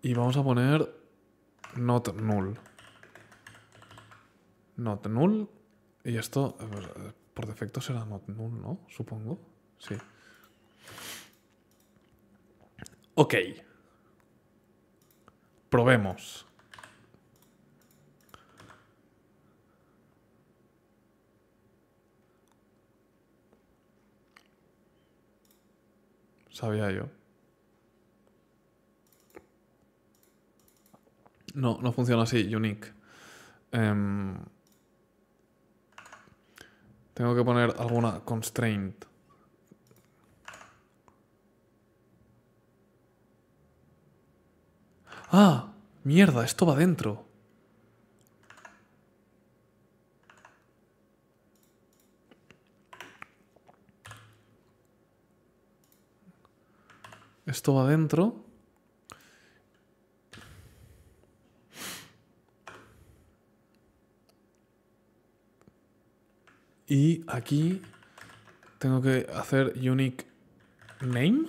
Y vamos a poner not null. Not null. Y esto, por defecto será not ¿no? Supongo. Sí. Ok. Probemos. Sabía yo. No, no funciona así, unique. Em, tengo que poner alguna constraint. ¡Ah! Mierda, esto va dentro. Esto va dentro. Y aquí tengo que hacer unique name.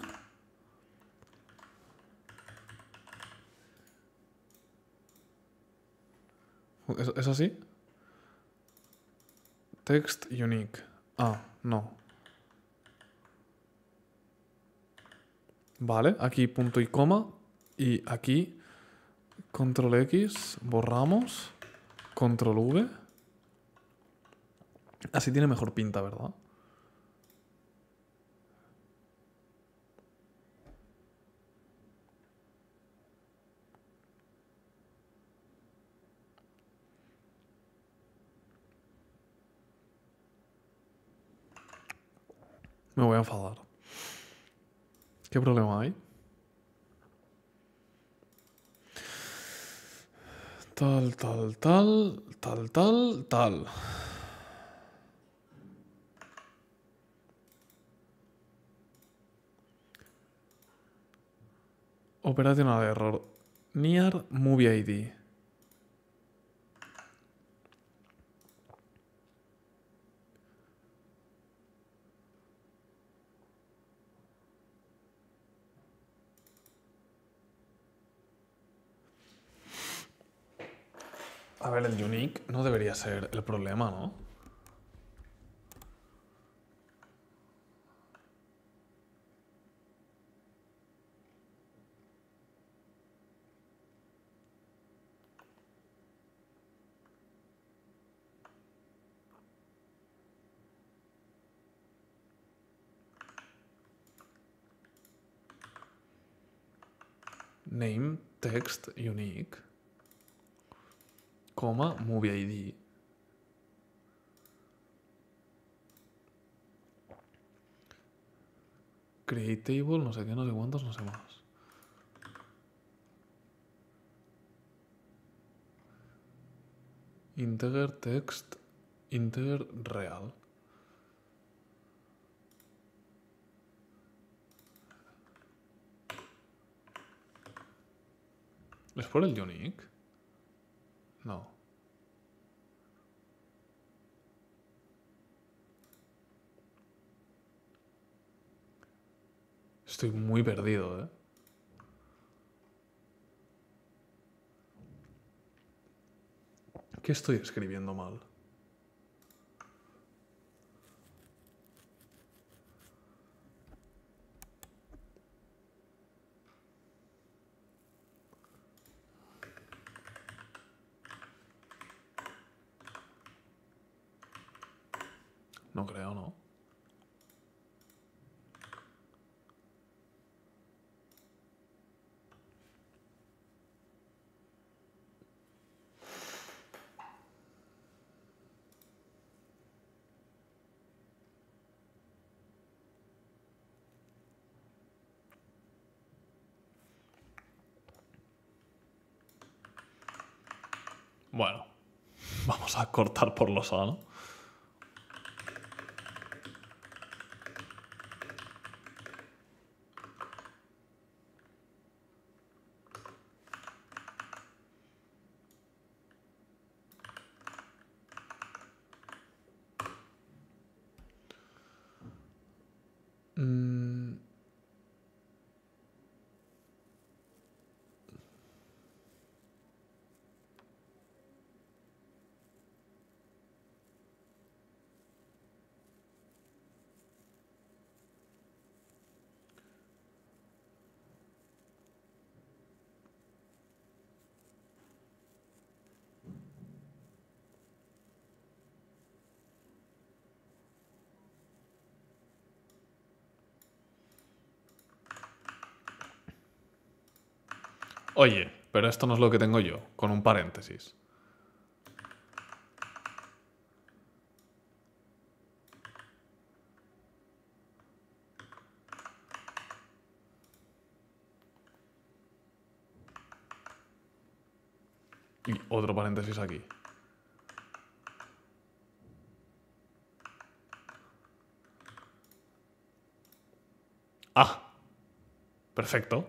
¿Es, así? Text unique. Ah, no. Vale, aquí punto y coma. Y aquí control X, borramos, control V. Así tiene mejor pinta, ¿verdad? Me voy a enfadar. ¿Qué problema hay? Tal, tal, tal, tal, tal, tal. de error. Near movie ID. A ver, el unique no debería ser el problema, ¿no? name text unique, coma movie ID. Create table, no sé qué, no sé cuántos, no sé más. Integer text, integer real. ¿Es por el Unique? No. Estoy muy perdido, ¿eh? ¿Qué estoy escribiendo mal? No creo, ¿no? Bueno, vamos a cortar por los sano. Oye, pero esto no es lo que tengo yo, con un paréntesis. Y otro paréntesis aquí. Ah, perfecto.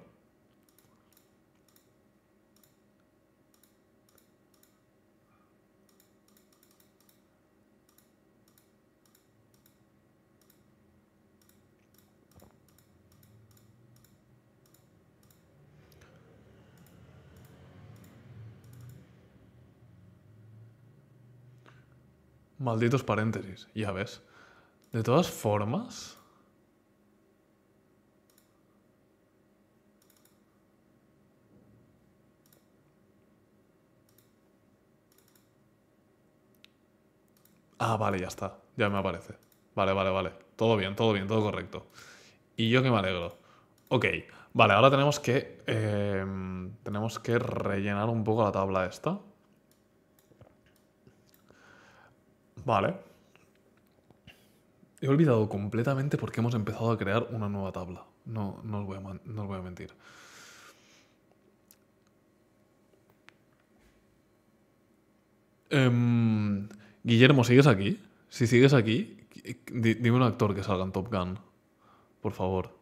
Malditos paréntesis, ya ves. De todas formas... Ah, vale, ya está. Ya me aparece. Vale, vale, vale. Todo bien, todo bien, todo correcto. Y yo que me alegro. Ok, vale, ahora tenemos que... Eh, tenemos que rellenar un poco la tabla esta. Vale. He olvidado completamente por qué hemos empezado a crear una nueva tabla. No, no, os, voy a mentir. Em, Guillermo, ¿sigues aquí? Si sigues aquí, dime un actor que salga en Top Gun. Por favor.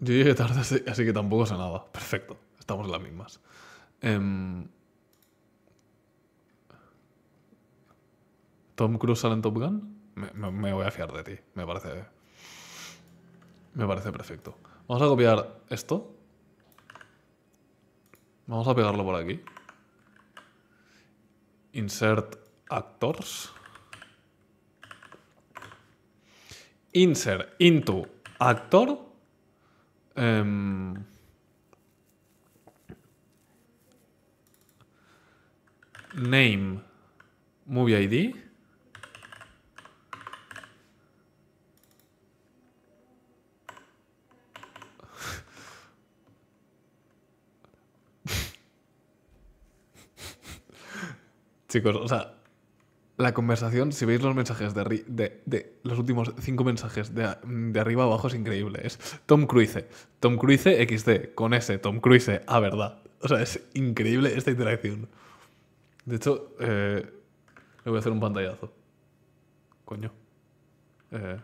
Yo llegué tarde, así que tampoco sé nada. Perfecto, estamos en las mismas. Em, Tom Cruise sale en Top Gun, me, voy a fiar de ti. Me parece. Me parece perfecto. Vamos a copiar esto. Vamos a pegarlo por aquí. Insert actors. Insert into actor. Em, name movie ID Chicos, o sea, la conversación, si veis los mensajes de, de, de los últimos cinco mensajes de, de, arriba abajo es increíble. Es Tom Cruise, Tom Cruise XD, con S, Tom Cruise, a verdad. O sea, es increíble esta interacción. De hecho, eh, le voy a hacer un pantallazo. Coño. Eh.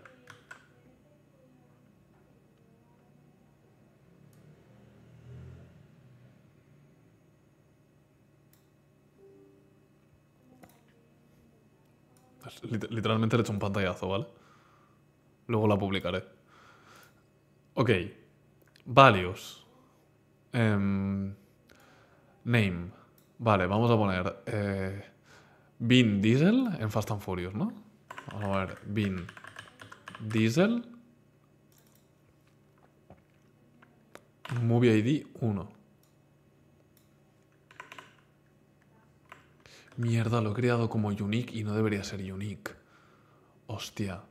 Literalmente le he hecho un pantallazo, ¿vale? Luego la publicaré. Ok. Values. Em, name. Vale, vamos a poner. Eh, Bean Diesel en Fast and Furious, ¿no? Vamos a poner Bean Diesel. Movie ID 1. Mierda, lo he creado como unique y no debería ser unique. Hostia.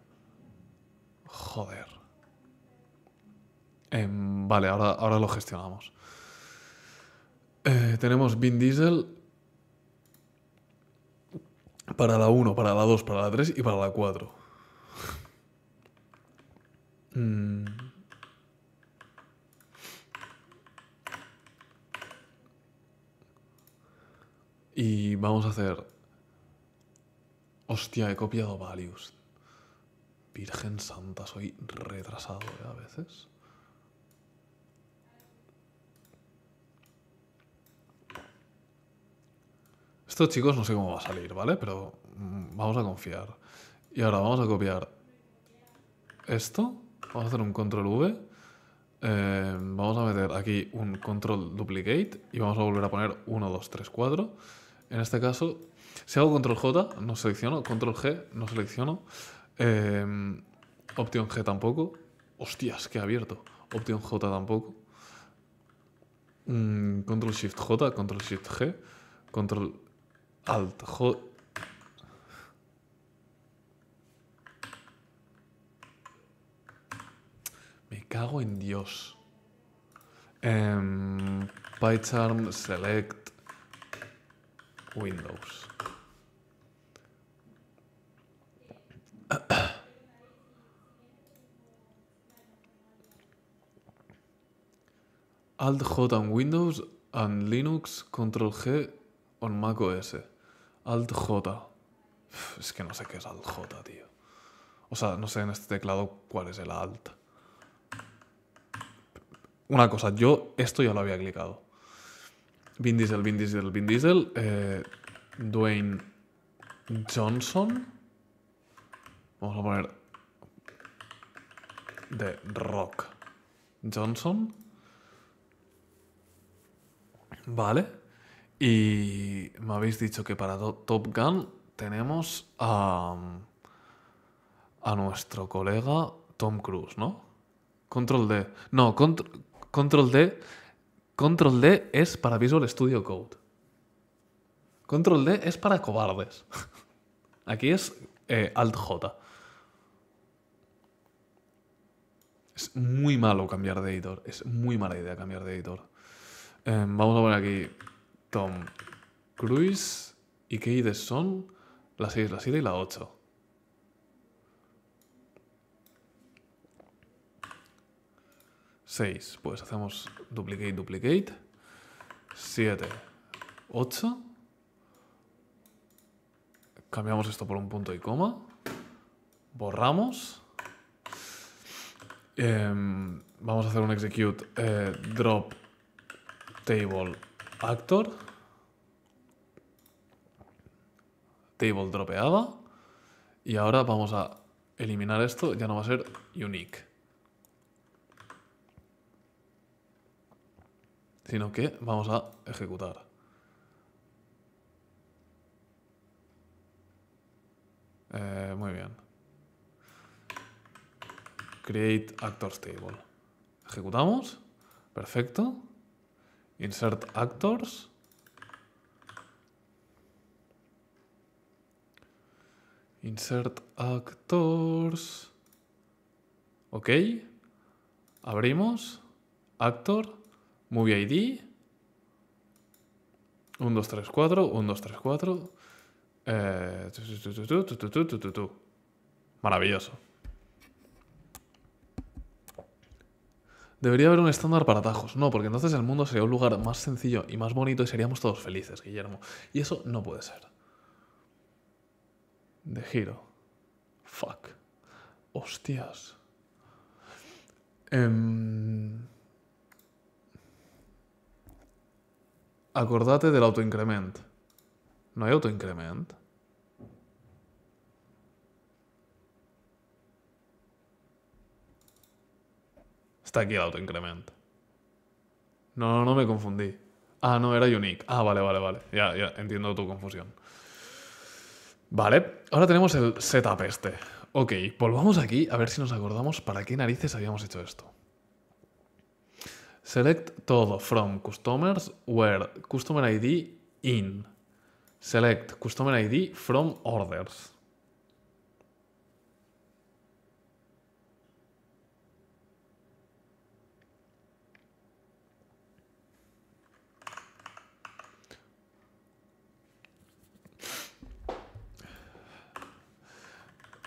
Joder. Em, vale, ahora, ahora lo gestionamos. Eh, tenemos Vin Diesel para la 1, para la 2, para la 3 y para la 4. Mmm... Y vamos a hacer... Hostia, he copiado values. Virgen Santa, soy retrasado a veces. Esto, chicos, no sé cómo va a salir, ¿vale? Pero mm, vamos a confiar. Y ahora vamos a copiar esto. Vamos a hacer un control V. Eh, vamos a meter aquí un control duplicate y vamos a volver a poner 1, 2, 3, 4 en este caso, si hago control J, no selecciono, control G, no selecciono, em, opción G tampoco, hostias, que abierto, opción J tampoco, mm, control Shift J, control Shift G, control Alt J. Me cago en Dios. Em, PyCharm select Windows. Alt J Windows and Linux, Control G on Mac OS. Alt J. es que no sé qué es Alt J, tío. O sea, no sé en este teclado cuál es el Alt. Una cosa, yo esto ya lo había clicado. Vin Diesel, Vin Diesel, Vin Diesel. Eh, Dwayne Johnson. Vamos a poner The Rock Johnson. Vale. Y me habéis dicho que para Top Gun tenemos a, a nuestro colega Tom Cruise, ¿no? Control D. No, control D Control D es para Visual Studio Code. Control D es para cobardes. Aquí es eh, Alt J. Es muy malo cambiar de editor. Es muy mala idea cambiar de editor. Em, vamos a poner aquí Tom Cruise y qué ideas son la 6, la 7 y la 8. 6. Pues hacemos duplicate, duplicate. 7. 8. Cambiamos esto por un punto y coma. Borramos. Em, vamos a hacer un execute eh, drop table actor. Table dropeada. Y ahora vamos a eliminar esto. Ya no va a ser unique. sino que vamos a ejecutar. Eh, muy bien. Create actors table. Ejecutamos. Perfecto. Insert actors. Insert actors. Ok. Abrimos. Actor. Movie ID. 1, 2, 3, 4, 1, 2, 3, 4. Maravilloso. Debería haber un estándar para atajos. No, porque entonces el mundo sería un lugar más sencillo y más bonito y seríamos todos felices, Guillermo. Y eso no puede ser. De giro. Fuck. Hostias. Eh... acordate del autoincrement. ¿No hay autoincrement? Está aquí el autoincrement. No, no me confundí. Ah, no, era unique. Ah, vale, vale, vale. Ya, ya entiendo tu confusión. Vale, ahora tenemos el setup este. Ok, volvamos aquí a ver si nos acordamos para qué narices habíamos hecho esto. Select todo from customers where customer ID in. Select customer ID from orders.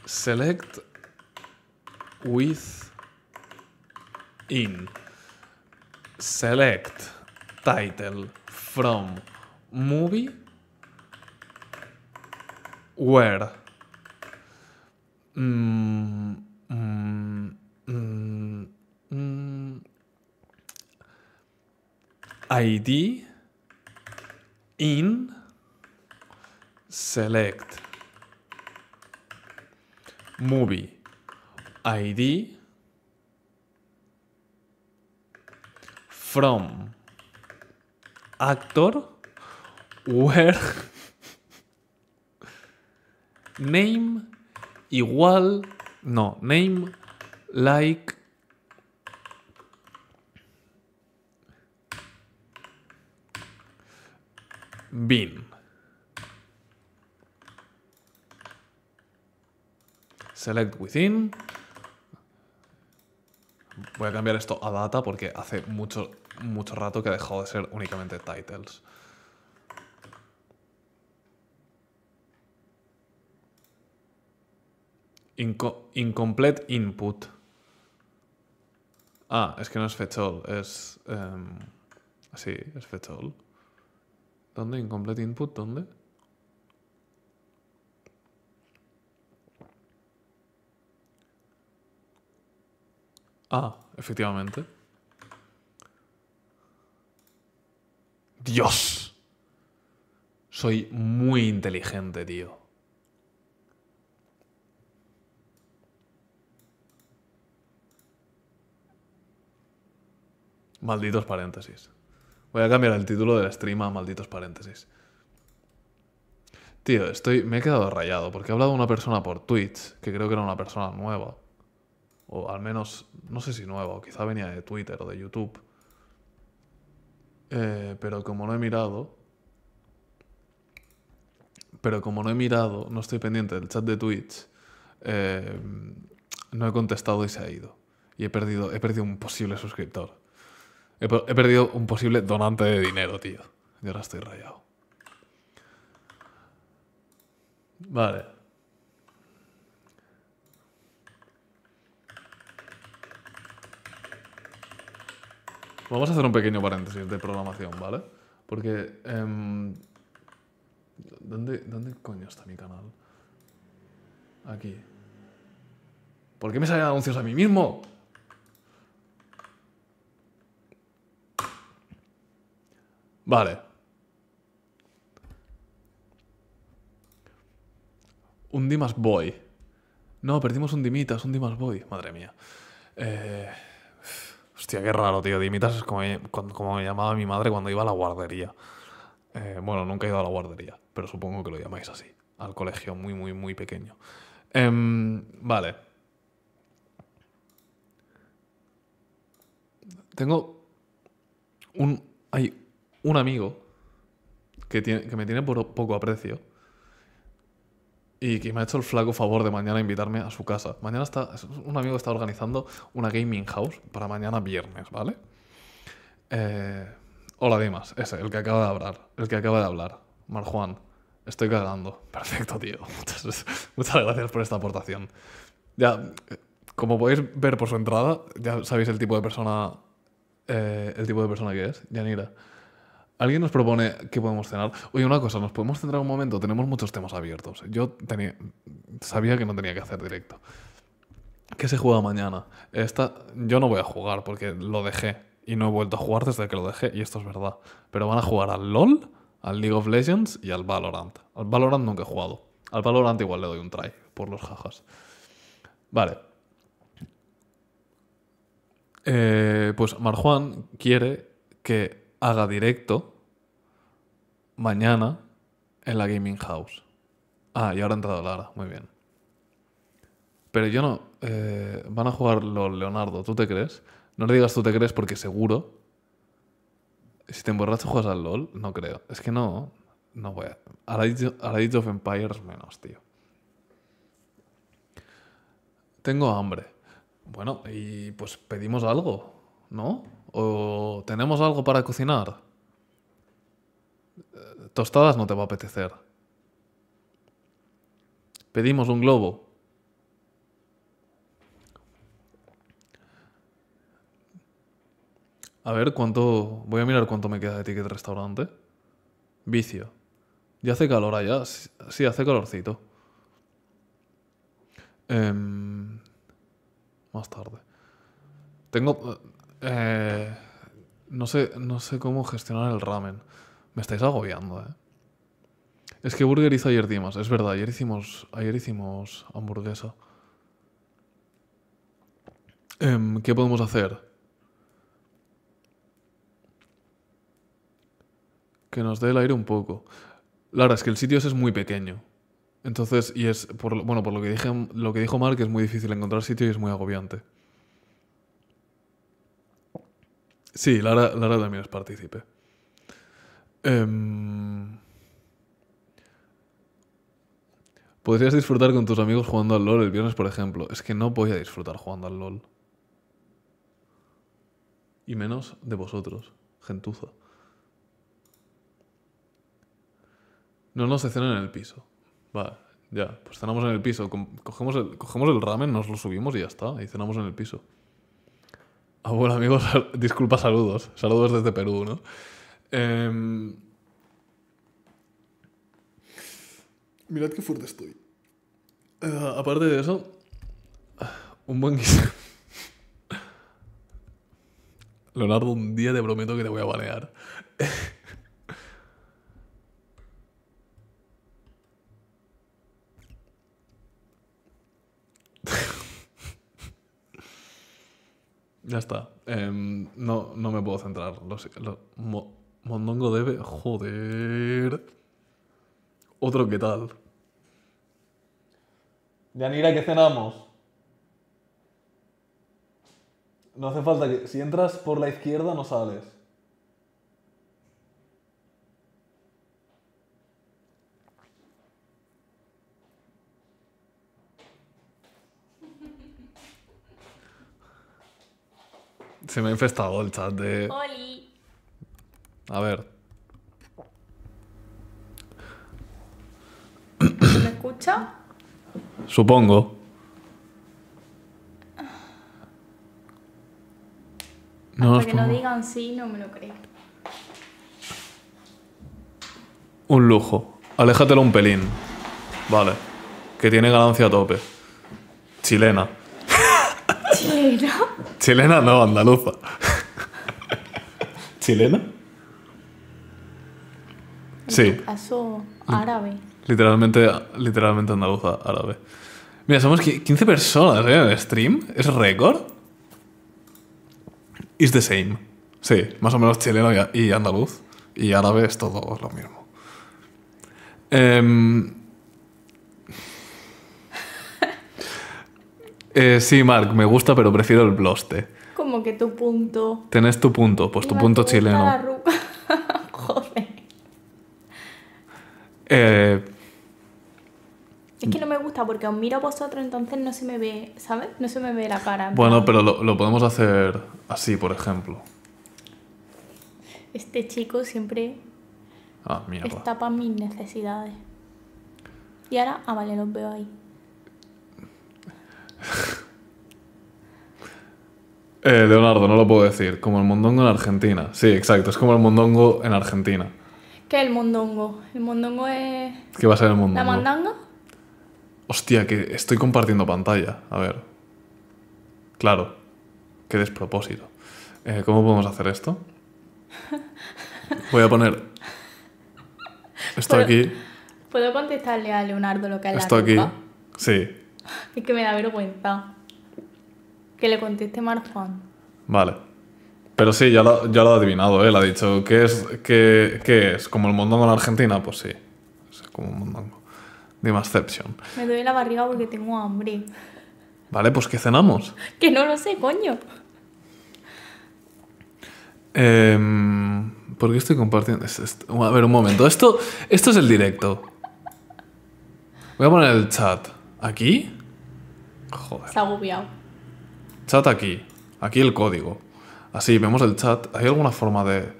Select with in. select title from movie where mm id in select movie id from actor where name igual no name like bin select within voy a cambiar esto a data porque hace mucho mucho rato que ha dejado de ser únicamente titles. incomplete input. Ah, es que no es all es... Em, sí, es all ¿Dónde? Incomplete input, ¿dónde? Ah, efectivamente. Dios. Soy muy inteligente, tío. Malditos paréntesis. Voy a cambiar el título del stream a malditos paréntesis. Tío, estoy. Me he quedado rayado porque he hablado de una persona por Twitch, que creo que era una persona nueva. O al menos, no sé si nueva, o quizá venía de Twitter o de YouTube. Eh, pero como no he mirado, pero como no he mirado, no estoy pendiente del chat de Twitch, eh, no he contestado y se ha ido. Y he perdido, he perdido un posible suscriptor. he perdido un posible donante de dinero, tío. Y ahora estoy rayado. Vale. Vamos a hacer un pequeño paréntesis de programación, ¿vale? Porque... Em, ¿dónde, ¿Dónde coño está mi canal? Aquí. ¿Por qué me salen anuncios a mí mismo? Vale. Un Dimas Boy. No, perdimos un Dimitas, un Dimas Boy. Madre mía. Eh... Hostia, qué raro, tío. Dimitas es como, me llamaba mi madre cuando iba a la guardería. Eh, bueno, nunca he ido a la guardería, pero supongo que lo llamáis así. Al colegio muy, muy, muy pequeño. Em, vale. Tengo un... Hay un amigo que, tiene, que me tiene por poco aprecio y que me ha hecho el flaco favor de mañana invitarme a su casa. Mañana está, un amigo está organizando una gaming house para mañana viernes, ¿vale? Eh, hola Dimas, ese, el que acaba de hablar, el que acaba de hablar, Mar Juan, estoy cagando. Perfecto, tío. Muchas, gracias por esta aportación. Ya, eh, como podéis ver por su entrada, ya sabéis el tipo de persona, eh, el tipo de persona que es, Yanira. Alguien nos propone qué podemos cenar. Oye, una cosa, ¿nos podemos centrar un momento? Tenemos muchos temas abiertos. Yo sabía que no tenía que hacer directo. ¿Qué se juega mañana? Esta, yo no voy a jugar porque lo dejé y no he vuelto a jugar desde que lo dejé y esto es verdad. Pero van a jugar al LOL, al League of Legends y al Valorant. Al Valorant nunca he jugado. Al Valorant igual le doy un try por los jajas. Vale. Eh, pues Marjuan quiere que haga directo mañana en la Gaming House. Ah, y ahora ha entrado Lara, muy bien. Pero yo no. Eh, van a jugar los Leonardo, ¿tú te crees? No le digas tú te crees porque seguro. Si te emborracho juegas al LOL, no creo. Es que no. No voy a. Ahora Age of Empires menos, tío. Tengo hambre. Bueno, y pues pedimos algo, ¿no? ¿O tenemos algo para cocinar? Tostadas no te va a apetecer. Pedimos un globo. A ver cuánto... Voy a mirar cuánto me queda de ticket restaurante. Vicio. Ya hace calor allá. Sí, hace calorcito. Em, más tarde. Tengo... Eh, no, sé, no sé cómo gestionar el ramen. Me estáis agobiando, ¿eh? Es que Burger ayer Dimas, es verdad, ayer hicimos, ayer hicimos hamburguesa. Em, ¿Qué podemos hacer? Que nos dé el aire un poco. Lara, es que el sitio ese es muy pequeño. Entonces, y es, bueno, por lo que, dije, lo que dijo Mark, es muy difícil encontrar sitio y es muy agobiante. Sí, Lara, Lara también es partícipe. Em, Podrías disfrutar con tus amigos jugando al LOL el viernes, por ejemplo. Es que no voy a disfrutar jugando al LOL. Y menos de vosotros, gentuza. No nos cenan en el piso. Va, ya. Pues cenamos en el piso. Cogemos el, cogemos el ramen, nos lo subimos y ya está. Y cenamos en el piso. Ah, bueno, amigos, disculpa, saludos. Saludos desde Perú, ¿no? Em, Mirad qué fuerte estoy. Eh, aparte de eso, un buen guiso. Leonardo, un día te prometo que te voy a balear ya está. Em, no, no me puedo centrar. Lo, Mondongo debe. Joder. Otro ¿qué tal. Yanira, ¿qué cenamos? No hace falta que. Si entras por la izquierda, no sales. Se me ha infestado el chat de. A ver. ¿Me escucha? Supongo. No, Para que no digan sí, no me lo creo. Un lujo. Aléjatelo un pelín. Vale. Que tiene ganancia a tope. Chilena. ¿Chilena? Chilena no, andaluza. ¿Chilena? sí. tu mm. árabe. Literalmente, literalmente andaluza árabe. Mira, somos 15 personas ¿eh? en el stream. ¿Es récord? Is the same. Sí, más o menos chileno y andaluz. Y árabe es todo lo mismo. Em, eh, sí, Mark, me gusta, pero prefiero el bloste. Como que tu punto. Tenés tu punto, pues tu punto chileno. Eh, es que no me gusta porque os miro a vosotros, entonces no se me ve, ¿sabes? No se me ve la cara. Bueno, pero lo, podemos hacer así, por ejemplo. Este chico siempre ah, está para mis necesidades. Y ahora, ah, vale, los veo ahí. eh, Leonardo, no lo puedo decir. Como el mondongo en Argentina. Sí, exacto, es como el mondongo en Argentina. ¿Qué el mondongo? El mondongo es... ¿Qué va a ser el mondongo? ¿La mandanga? Hostia, que estoy compartiendo pantalla. A ver. Claro. Qué despropósito. Eh, ¿Cómo podemos hacer esto? Voy a poner... Esto aquí... ¿Puedo contestarle a Leonardo lo que es Esto aquí. Sí. Es que me da vergüenza. Que le conteste Marjuan. Vale. Pero sí, ya lo, ya lo ha adivinado, él ha dicho, ¿qué es, es? ¿Como el mondongo en Argentina? Pues sí, es como un mondongo. Dimasception. Me duele la barriga porque tengo hambre. Vale, pues ¿qué cenamos? que no lo sé, coño. Em, ¿Por qué estoy compartiendo? A ver, un momento. Esto, esto es el directo. Voy a poner el chat. ¿Aquí? Joder. Se ha agobiado. Chat aquí. Aquí el código. Así, vemos el chat. ¿Hay alguna forma de...?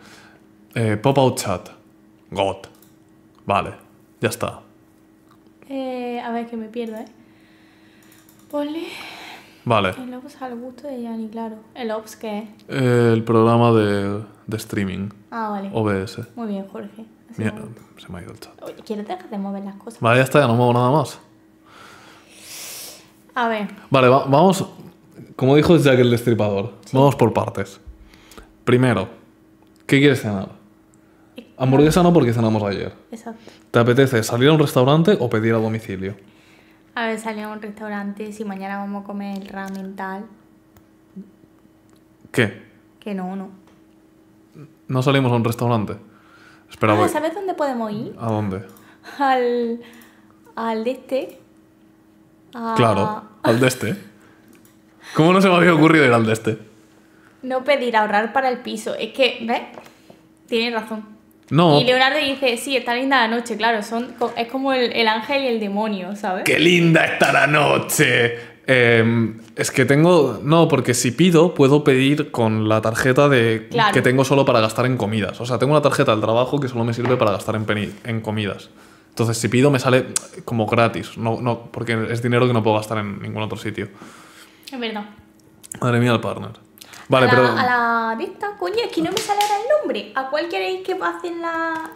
Eh, pop out chat. God. Vale, ya está. Eh, a ver, que me pierdo, ¿eh? Ponle... Vale. El Ops al gusto de Yanni, claro. ¿El Ops qué el programa de, de, streaming. Ah, vale. OBS. Muy bien, Jorge. Mira, se me ha ido el chat. Oye, quiero dejar de mover las cosas. Vale, ya está, ya no muevo nada más. A ver. Vale, vamos, como dijo Jack el Destripador, vamos por partes. Primero, ¿qué quieres cenar? Hamburguesa no porque cenamos ayer. Exacto. ¿Te apetece salir a un restaurante o pedir a domicilio? A ver, salir a un restaurante si mañana vamos a comer el ramen tal. ¿Qué? Que no, no. No salimos a un restaurante. Espera, ah, ¿Sabes dónde podemos ir? ¿A dónde? Al. al de este. Ah. Claro, al de este. ¿Cómo no se me había ocurrido ir al de este? No pedir ahorrar para el piso. Es que, ¿ves? Tienes razón. No. Y Leonardo dice, sí, está linda la noche, claro, son, es como el, ángel y el demonio, ¿sabes? ¡Qué linda está la noche! Em, es que tengo. No, porque si pido, puedo pedir con la tarjeta de que tengo solo para gastar en comidas. O sea, tengo una tarjeta del trabajo que solo me sirve para gastar en, en comidas. Entonces, si pido, me sale como gratis, no, no, porque es dinero que no puedo gastar en ningún otro sitio. Es verdad. Madre mía, el partner. Vale, pero. a la vista, coño, es que no me sale el nombre. ¿A cuál queréis que hacen la.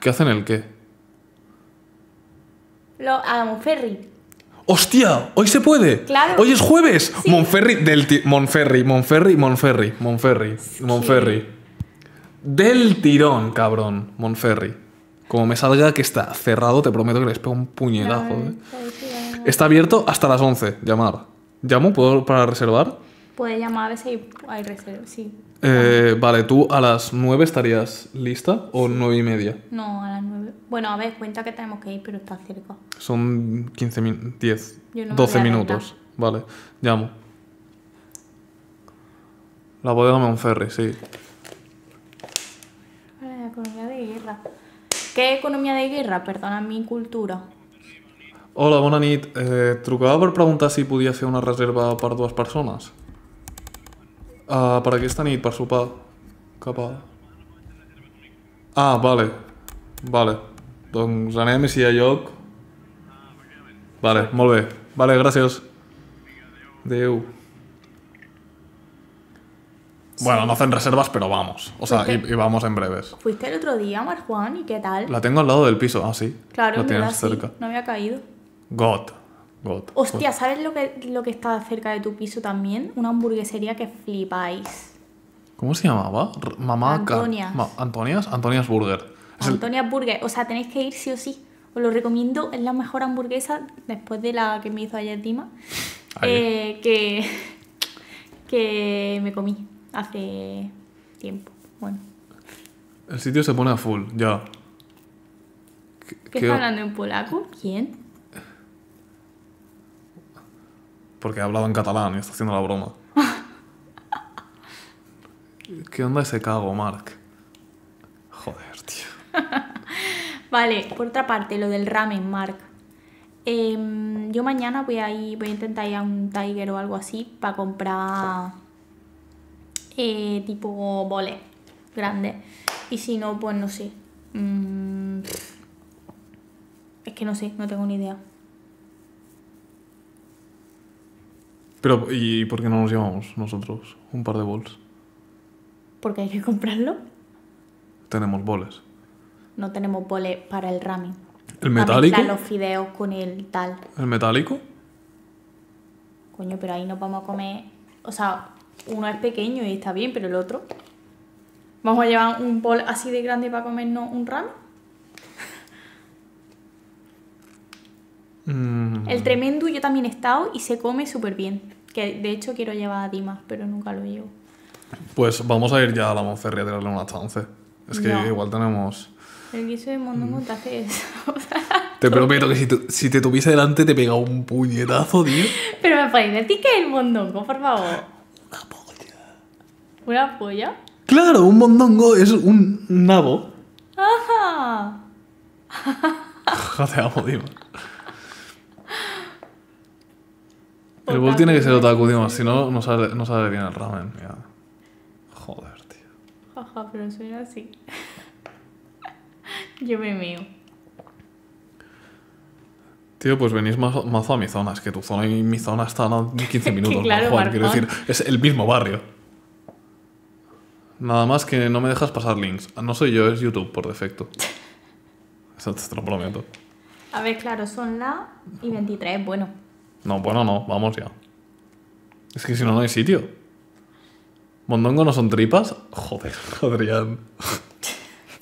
¿Qué hacen el qué? Lo, a Monferri. ¡Hostia! ¡Hoy se puede! ¡Hoy es jueves! Monferri del Monferry, Monferri, Monferri, Monferri, Monferri, Monferri. Del tirón, cabrón. Monferri. Como me salga que está cerrado, te prometo que les pego un puñetazo. ¿eh? Está abierto hasta las 11, llamar. ¿Llamo para reservar? Puede llamar a ver si hay reserva, sí. Eh, vale, ¿tú a las 9 estarías lista o nueve y media? No, a las 9. Bueno, a ver, cuenta que tenemos que ir, pero está cerca. Son 15 minutos, 10, 12 minutos. Vale, llamo. La bodega ferry, sí. Vale, economía de guerra. ¿Qué economía de guerra? Perdona mi cultura. Hola, bona nit. Eh, trucava preguntar si podía hacer una reserva para dos personas. Ah, ¿Para qué está nit, para su Cap Ah, vale. Vale. Entonces, anem si hi Vale, molt Vale, gracias. Deu. Bueno, no hacen reservas, pero vamos. O sea, y, vamos en breves. ¿Fuiste el otro día, Marjuan? ¿Y qué tal? La tengo al lado del piso. Ah, sí. Claro, la tienes cerca. No había caído. God. God. Hostia, ¿sabes lo que, lo que está cerca de tu piso también? Una hamburguesería que flipáis. ¿Cómo se llamaba? Mamá Antonias. Antonias. Antonias Burger. Antonias Burger. O sea, tenéis que ir sí o sí. Os lo recomiendo. Es la mejor hamburguesa después de la que me hizo ayer Dima. Eh, que, que me comí hace tiempo. Bueno. El sitio se pone a full, ya. ¿Qué está hablando en polaco? ¿Quién? Porque he hablado en catalán y está haciendo la broma. ¿Qué onda ese cago, Mark? Joder, tío. vale, por otra parte, lo del ramen, Mark. Em, yo mañana voy a, ir, voy a intentar ir a un Tiger o algo así para comprar eh, tipo bolle Grande Y si no, pues no sé. Mm, es que no sé, no tengo ni idea. Pero, ¿y por qué no nos llevamos nosotros un par de bols? Porque hay que comprarlo. Tenemos boles. No tenemos boles para el ramen. ¿El metálico? Para los fideos con el tal. ¿El metálico? Coño, pero ahí no vamos a comer. O sea, uno es pequeño y está bien, pero el otro. ¿Vamos a llevar un bol así de grande para comernos un ramen? Mm. El tremendo yo también he estado y se come súper bien. Que de hecho quiero llevar a Dimas, pero nunca lo llevo. Pues vamos a ir ya a la moncerría a tirarle una chance. Es que igual tenemos. El guiso de te hace eso. te prometo que si, si, te tuviese delante te pega un puñetazo, tío. Pero me podéis decir que es el mondongo, por favor. Una polla. ¿Una polla? Claro, un mondongo es un nabo. ¡Ajá! Te amo, tío. El bol tiene que ser otaku, digamos, si no, no sale, no sale bien el ramen. Joder, tío. Jaja, pero suena así. Yo me mío. Tío, pues venís mazo, a mi zona. Es que tu zona y mi zona están a 15 minutos. claro, quiero decir, es el mismo barrio. Nada más que no me dejas pasar links. No soy yo, es YouTube por defecto. Eso te lo prometo. A ver, claro, son la y 23, bueno. No, bueno, no, vamos ya. Es que si no, no hay sitio. ¿Mondongo no son tripas? Joder, Adrián.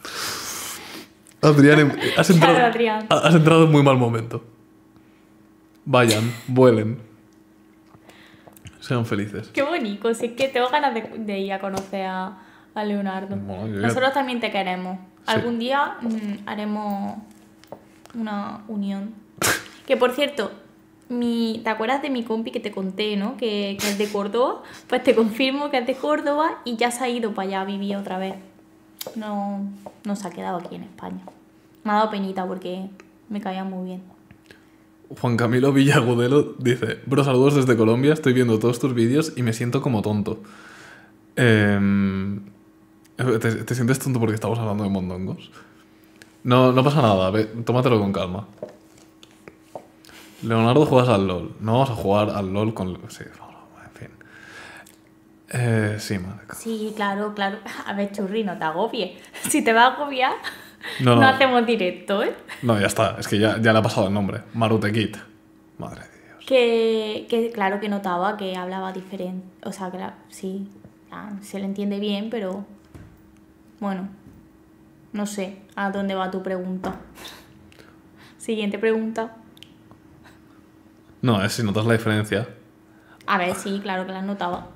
Adrián, em, has entrado, has entrado en muy mal momento. Vayan, vuelen. Sean felices. Qué bonito, sí que tengo ganas de, de ir a conocer a, Leonardo. Nosotros también te queremos. Algún día mm, haremos una unión. Que por cierto, mi, ¿te acuerdas de mi compi que te conté, no? Que, que, es de Córdoba. Pues te confirmo que es de Córdoba y ya se ha ido para allá a vivir otra vez. No, no se ha quedado aquí en España. Me ha dado penita porque me caía muy bien. Juan Camilo Villagudelo dice, bro, saludos desde Colombia, estoy viendo todos tus vídeos y me siento como tonto. Em, ¿te, sientes tonto porque estamos hablando de mondongos? No, no pasa nada, tómatelo con calma. Leonardo, juegas al LOL. No vamos a jugar al LOL con. Sí, en fin. Eh, sí, madre. Sí, claro, claro. A ver, Churri, no te agobies. Si te va a agobiar, no, hacemos directo, ¿eh? No, ya está. Es que ya, le ha pasado el nombre. Marute Madre de Dios. Que, que, claro que notaba que hablaba diferente. O sea, que sí, se le entiende bien, pero. Bueno. No sé a dónde va tu pregunta. Siguiente pregunta. No, es si notas la diferencia. A ver, sí, claro que la notaba.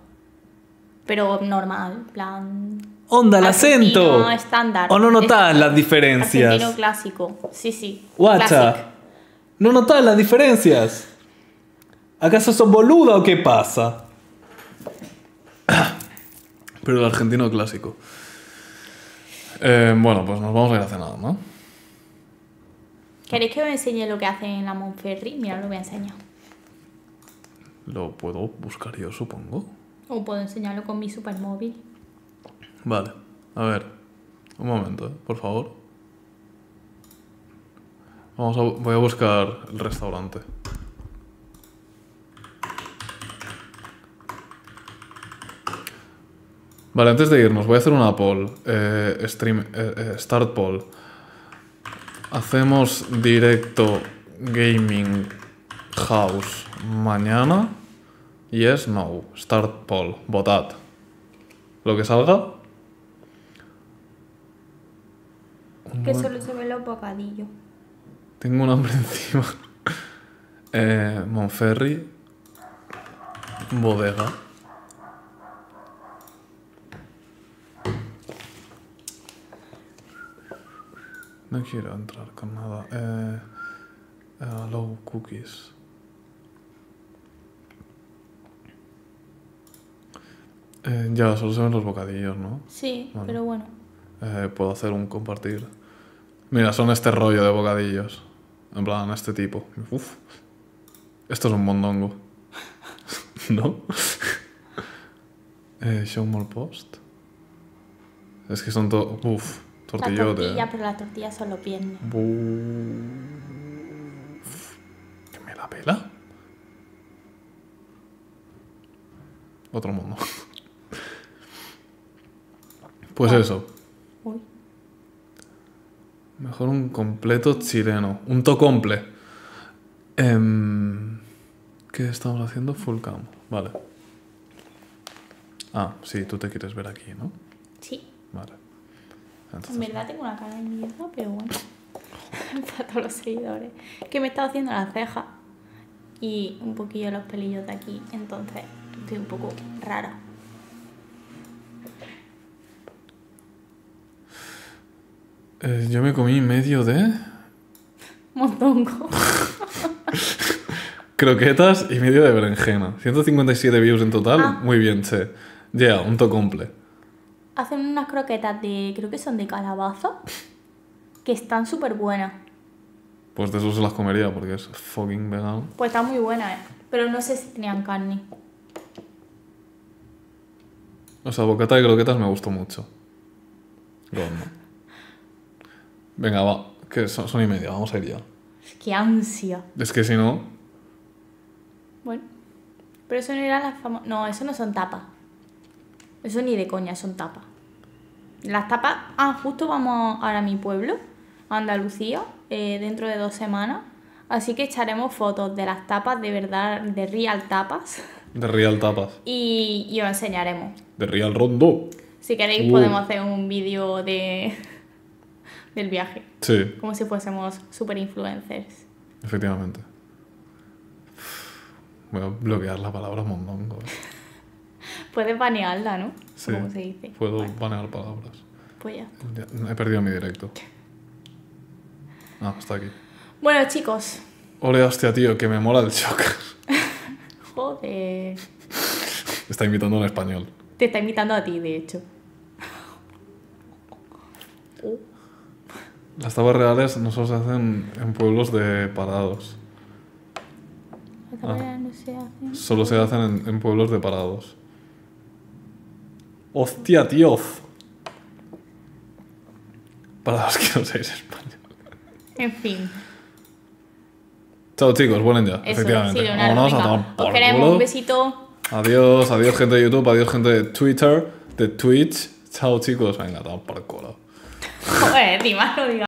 Pero normal, plan. ¡Onda, el acento! estándar. ¿O no notas las diferencias? Argentino clásico, sí, sí. ¡Guacha! ¿No notas las diferencias? ¿Acaso sos boluda o qué pasa? Pero el argentino clásico. Eh, bueno, pues nos vamos a ir a cenar, ¿no? ¿Queréis que os enseñe lo que hace en la Monferri? Mira, lo voy a enseñar. Lo puedo buscar yo, supongo. O puedo enseñarlo con mi supermóvil. Vale, a ver. Un momento, eh, por favor. Vamos voy a buscar el restaurante. Vale, antes de irnos, voy a hacer una poll. Eh, stream, eh, start poll. Hacemos directo Gaming House mañana. Yes, es no. Start poll. Votad. Lo que salga. Que solo se ve lo bocadillo. Tengo un hambre encima. eh, Monferri. Bodega. No quiero entrar con nada. Eh, hello, eh, cookies. Eh, ya, solo se ven los bocadillos, ¿no? Sí, pero bueno. Eh, Puedo hacer un compartir. Mira, son este rollo de bocadillos. En plan, este tipo. Uf. Esto es un mondongo. ¿No? eh, show more post. Es que son todo. Uf, tortillote. La tortilla, eh. pero la tortilla solo Uff. ¿Que me la pela? Otro mundo. Pues eso. Mejor un completo chileno. Un tocomple. Em, ¿Qué estamos haciendo? Full cam. Vale. Ah, sí, tú te quieres ver aquí, ¿no? Sí. Vale. en verdad tengo una cara de mierda, pero bueno. para todos los seguidores. Que me he estado haciendo las cejas y un poquillo los pelillos de aquí, entonces estoy un poco rara. Eh, yo me comí medio de... Montongo. Croquetas y medio de berenjena. 157 views en total. Ah. Muy bien, che. Ya, yeah, un cumple. Hacen unas croquetas de... Creo que son de calabaza. Que están súper buenas. Pues de eso se las comería porque es fucking vegano. Pues está muy buena, eh. Pero no sé si tenían carne. O sea, bocata de croquetas me gustó mucho. Venga, va, que son, y media, vamos a ir ya. ¡Qué ansia. Es que si no. Bueno. Pero eso no era las famosas. No, eso no son tapas. Eso ni de coña, son tapas. Las tapas. Ah, justo vamos ahora a mi pueblo, Andalucía, eh, dentro de dos semanas. Así que echaremos fotos de las tapas, de verdad, de real tapas. De real tapas. Y, y os enseñaremos. De real rondo. Si queréis, podemos hacer un vídeo de del viaje. Sí. Como si fuésemos super influencers. Efectivamente. Voy a bloquear la palabra mondongo. Eh. Puedes banearla, ¿no? Sí. se dice? Puedo banear palabras. Pues ya. He perdido mi directo. Ah, está aquí. Bueno, chicos. Ole, hostia, tío, que me mola el shock. Joder. Está imitando en español. Te está imitando a ti, de hecho. Las tablas reales no solo se hacen en pueblos de parados. Ah. Solo se hacen en, pueblos de parados. ¡Hostia, tío! Para los que no seáis español. En fin. Chao chicos, Buen día. efectivamente. Sí, Vámonos a tomar Os queremos, un besito. Adiós, adiós gente de YouTube, adiós gente de Twitter, de Twitch. Chao chicos, venga, tomar por culo. Joder, más lo digas.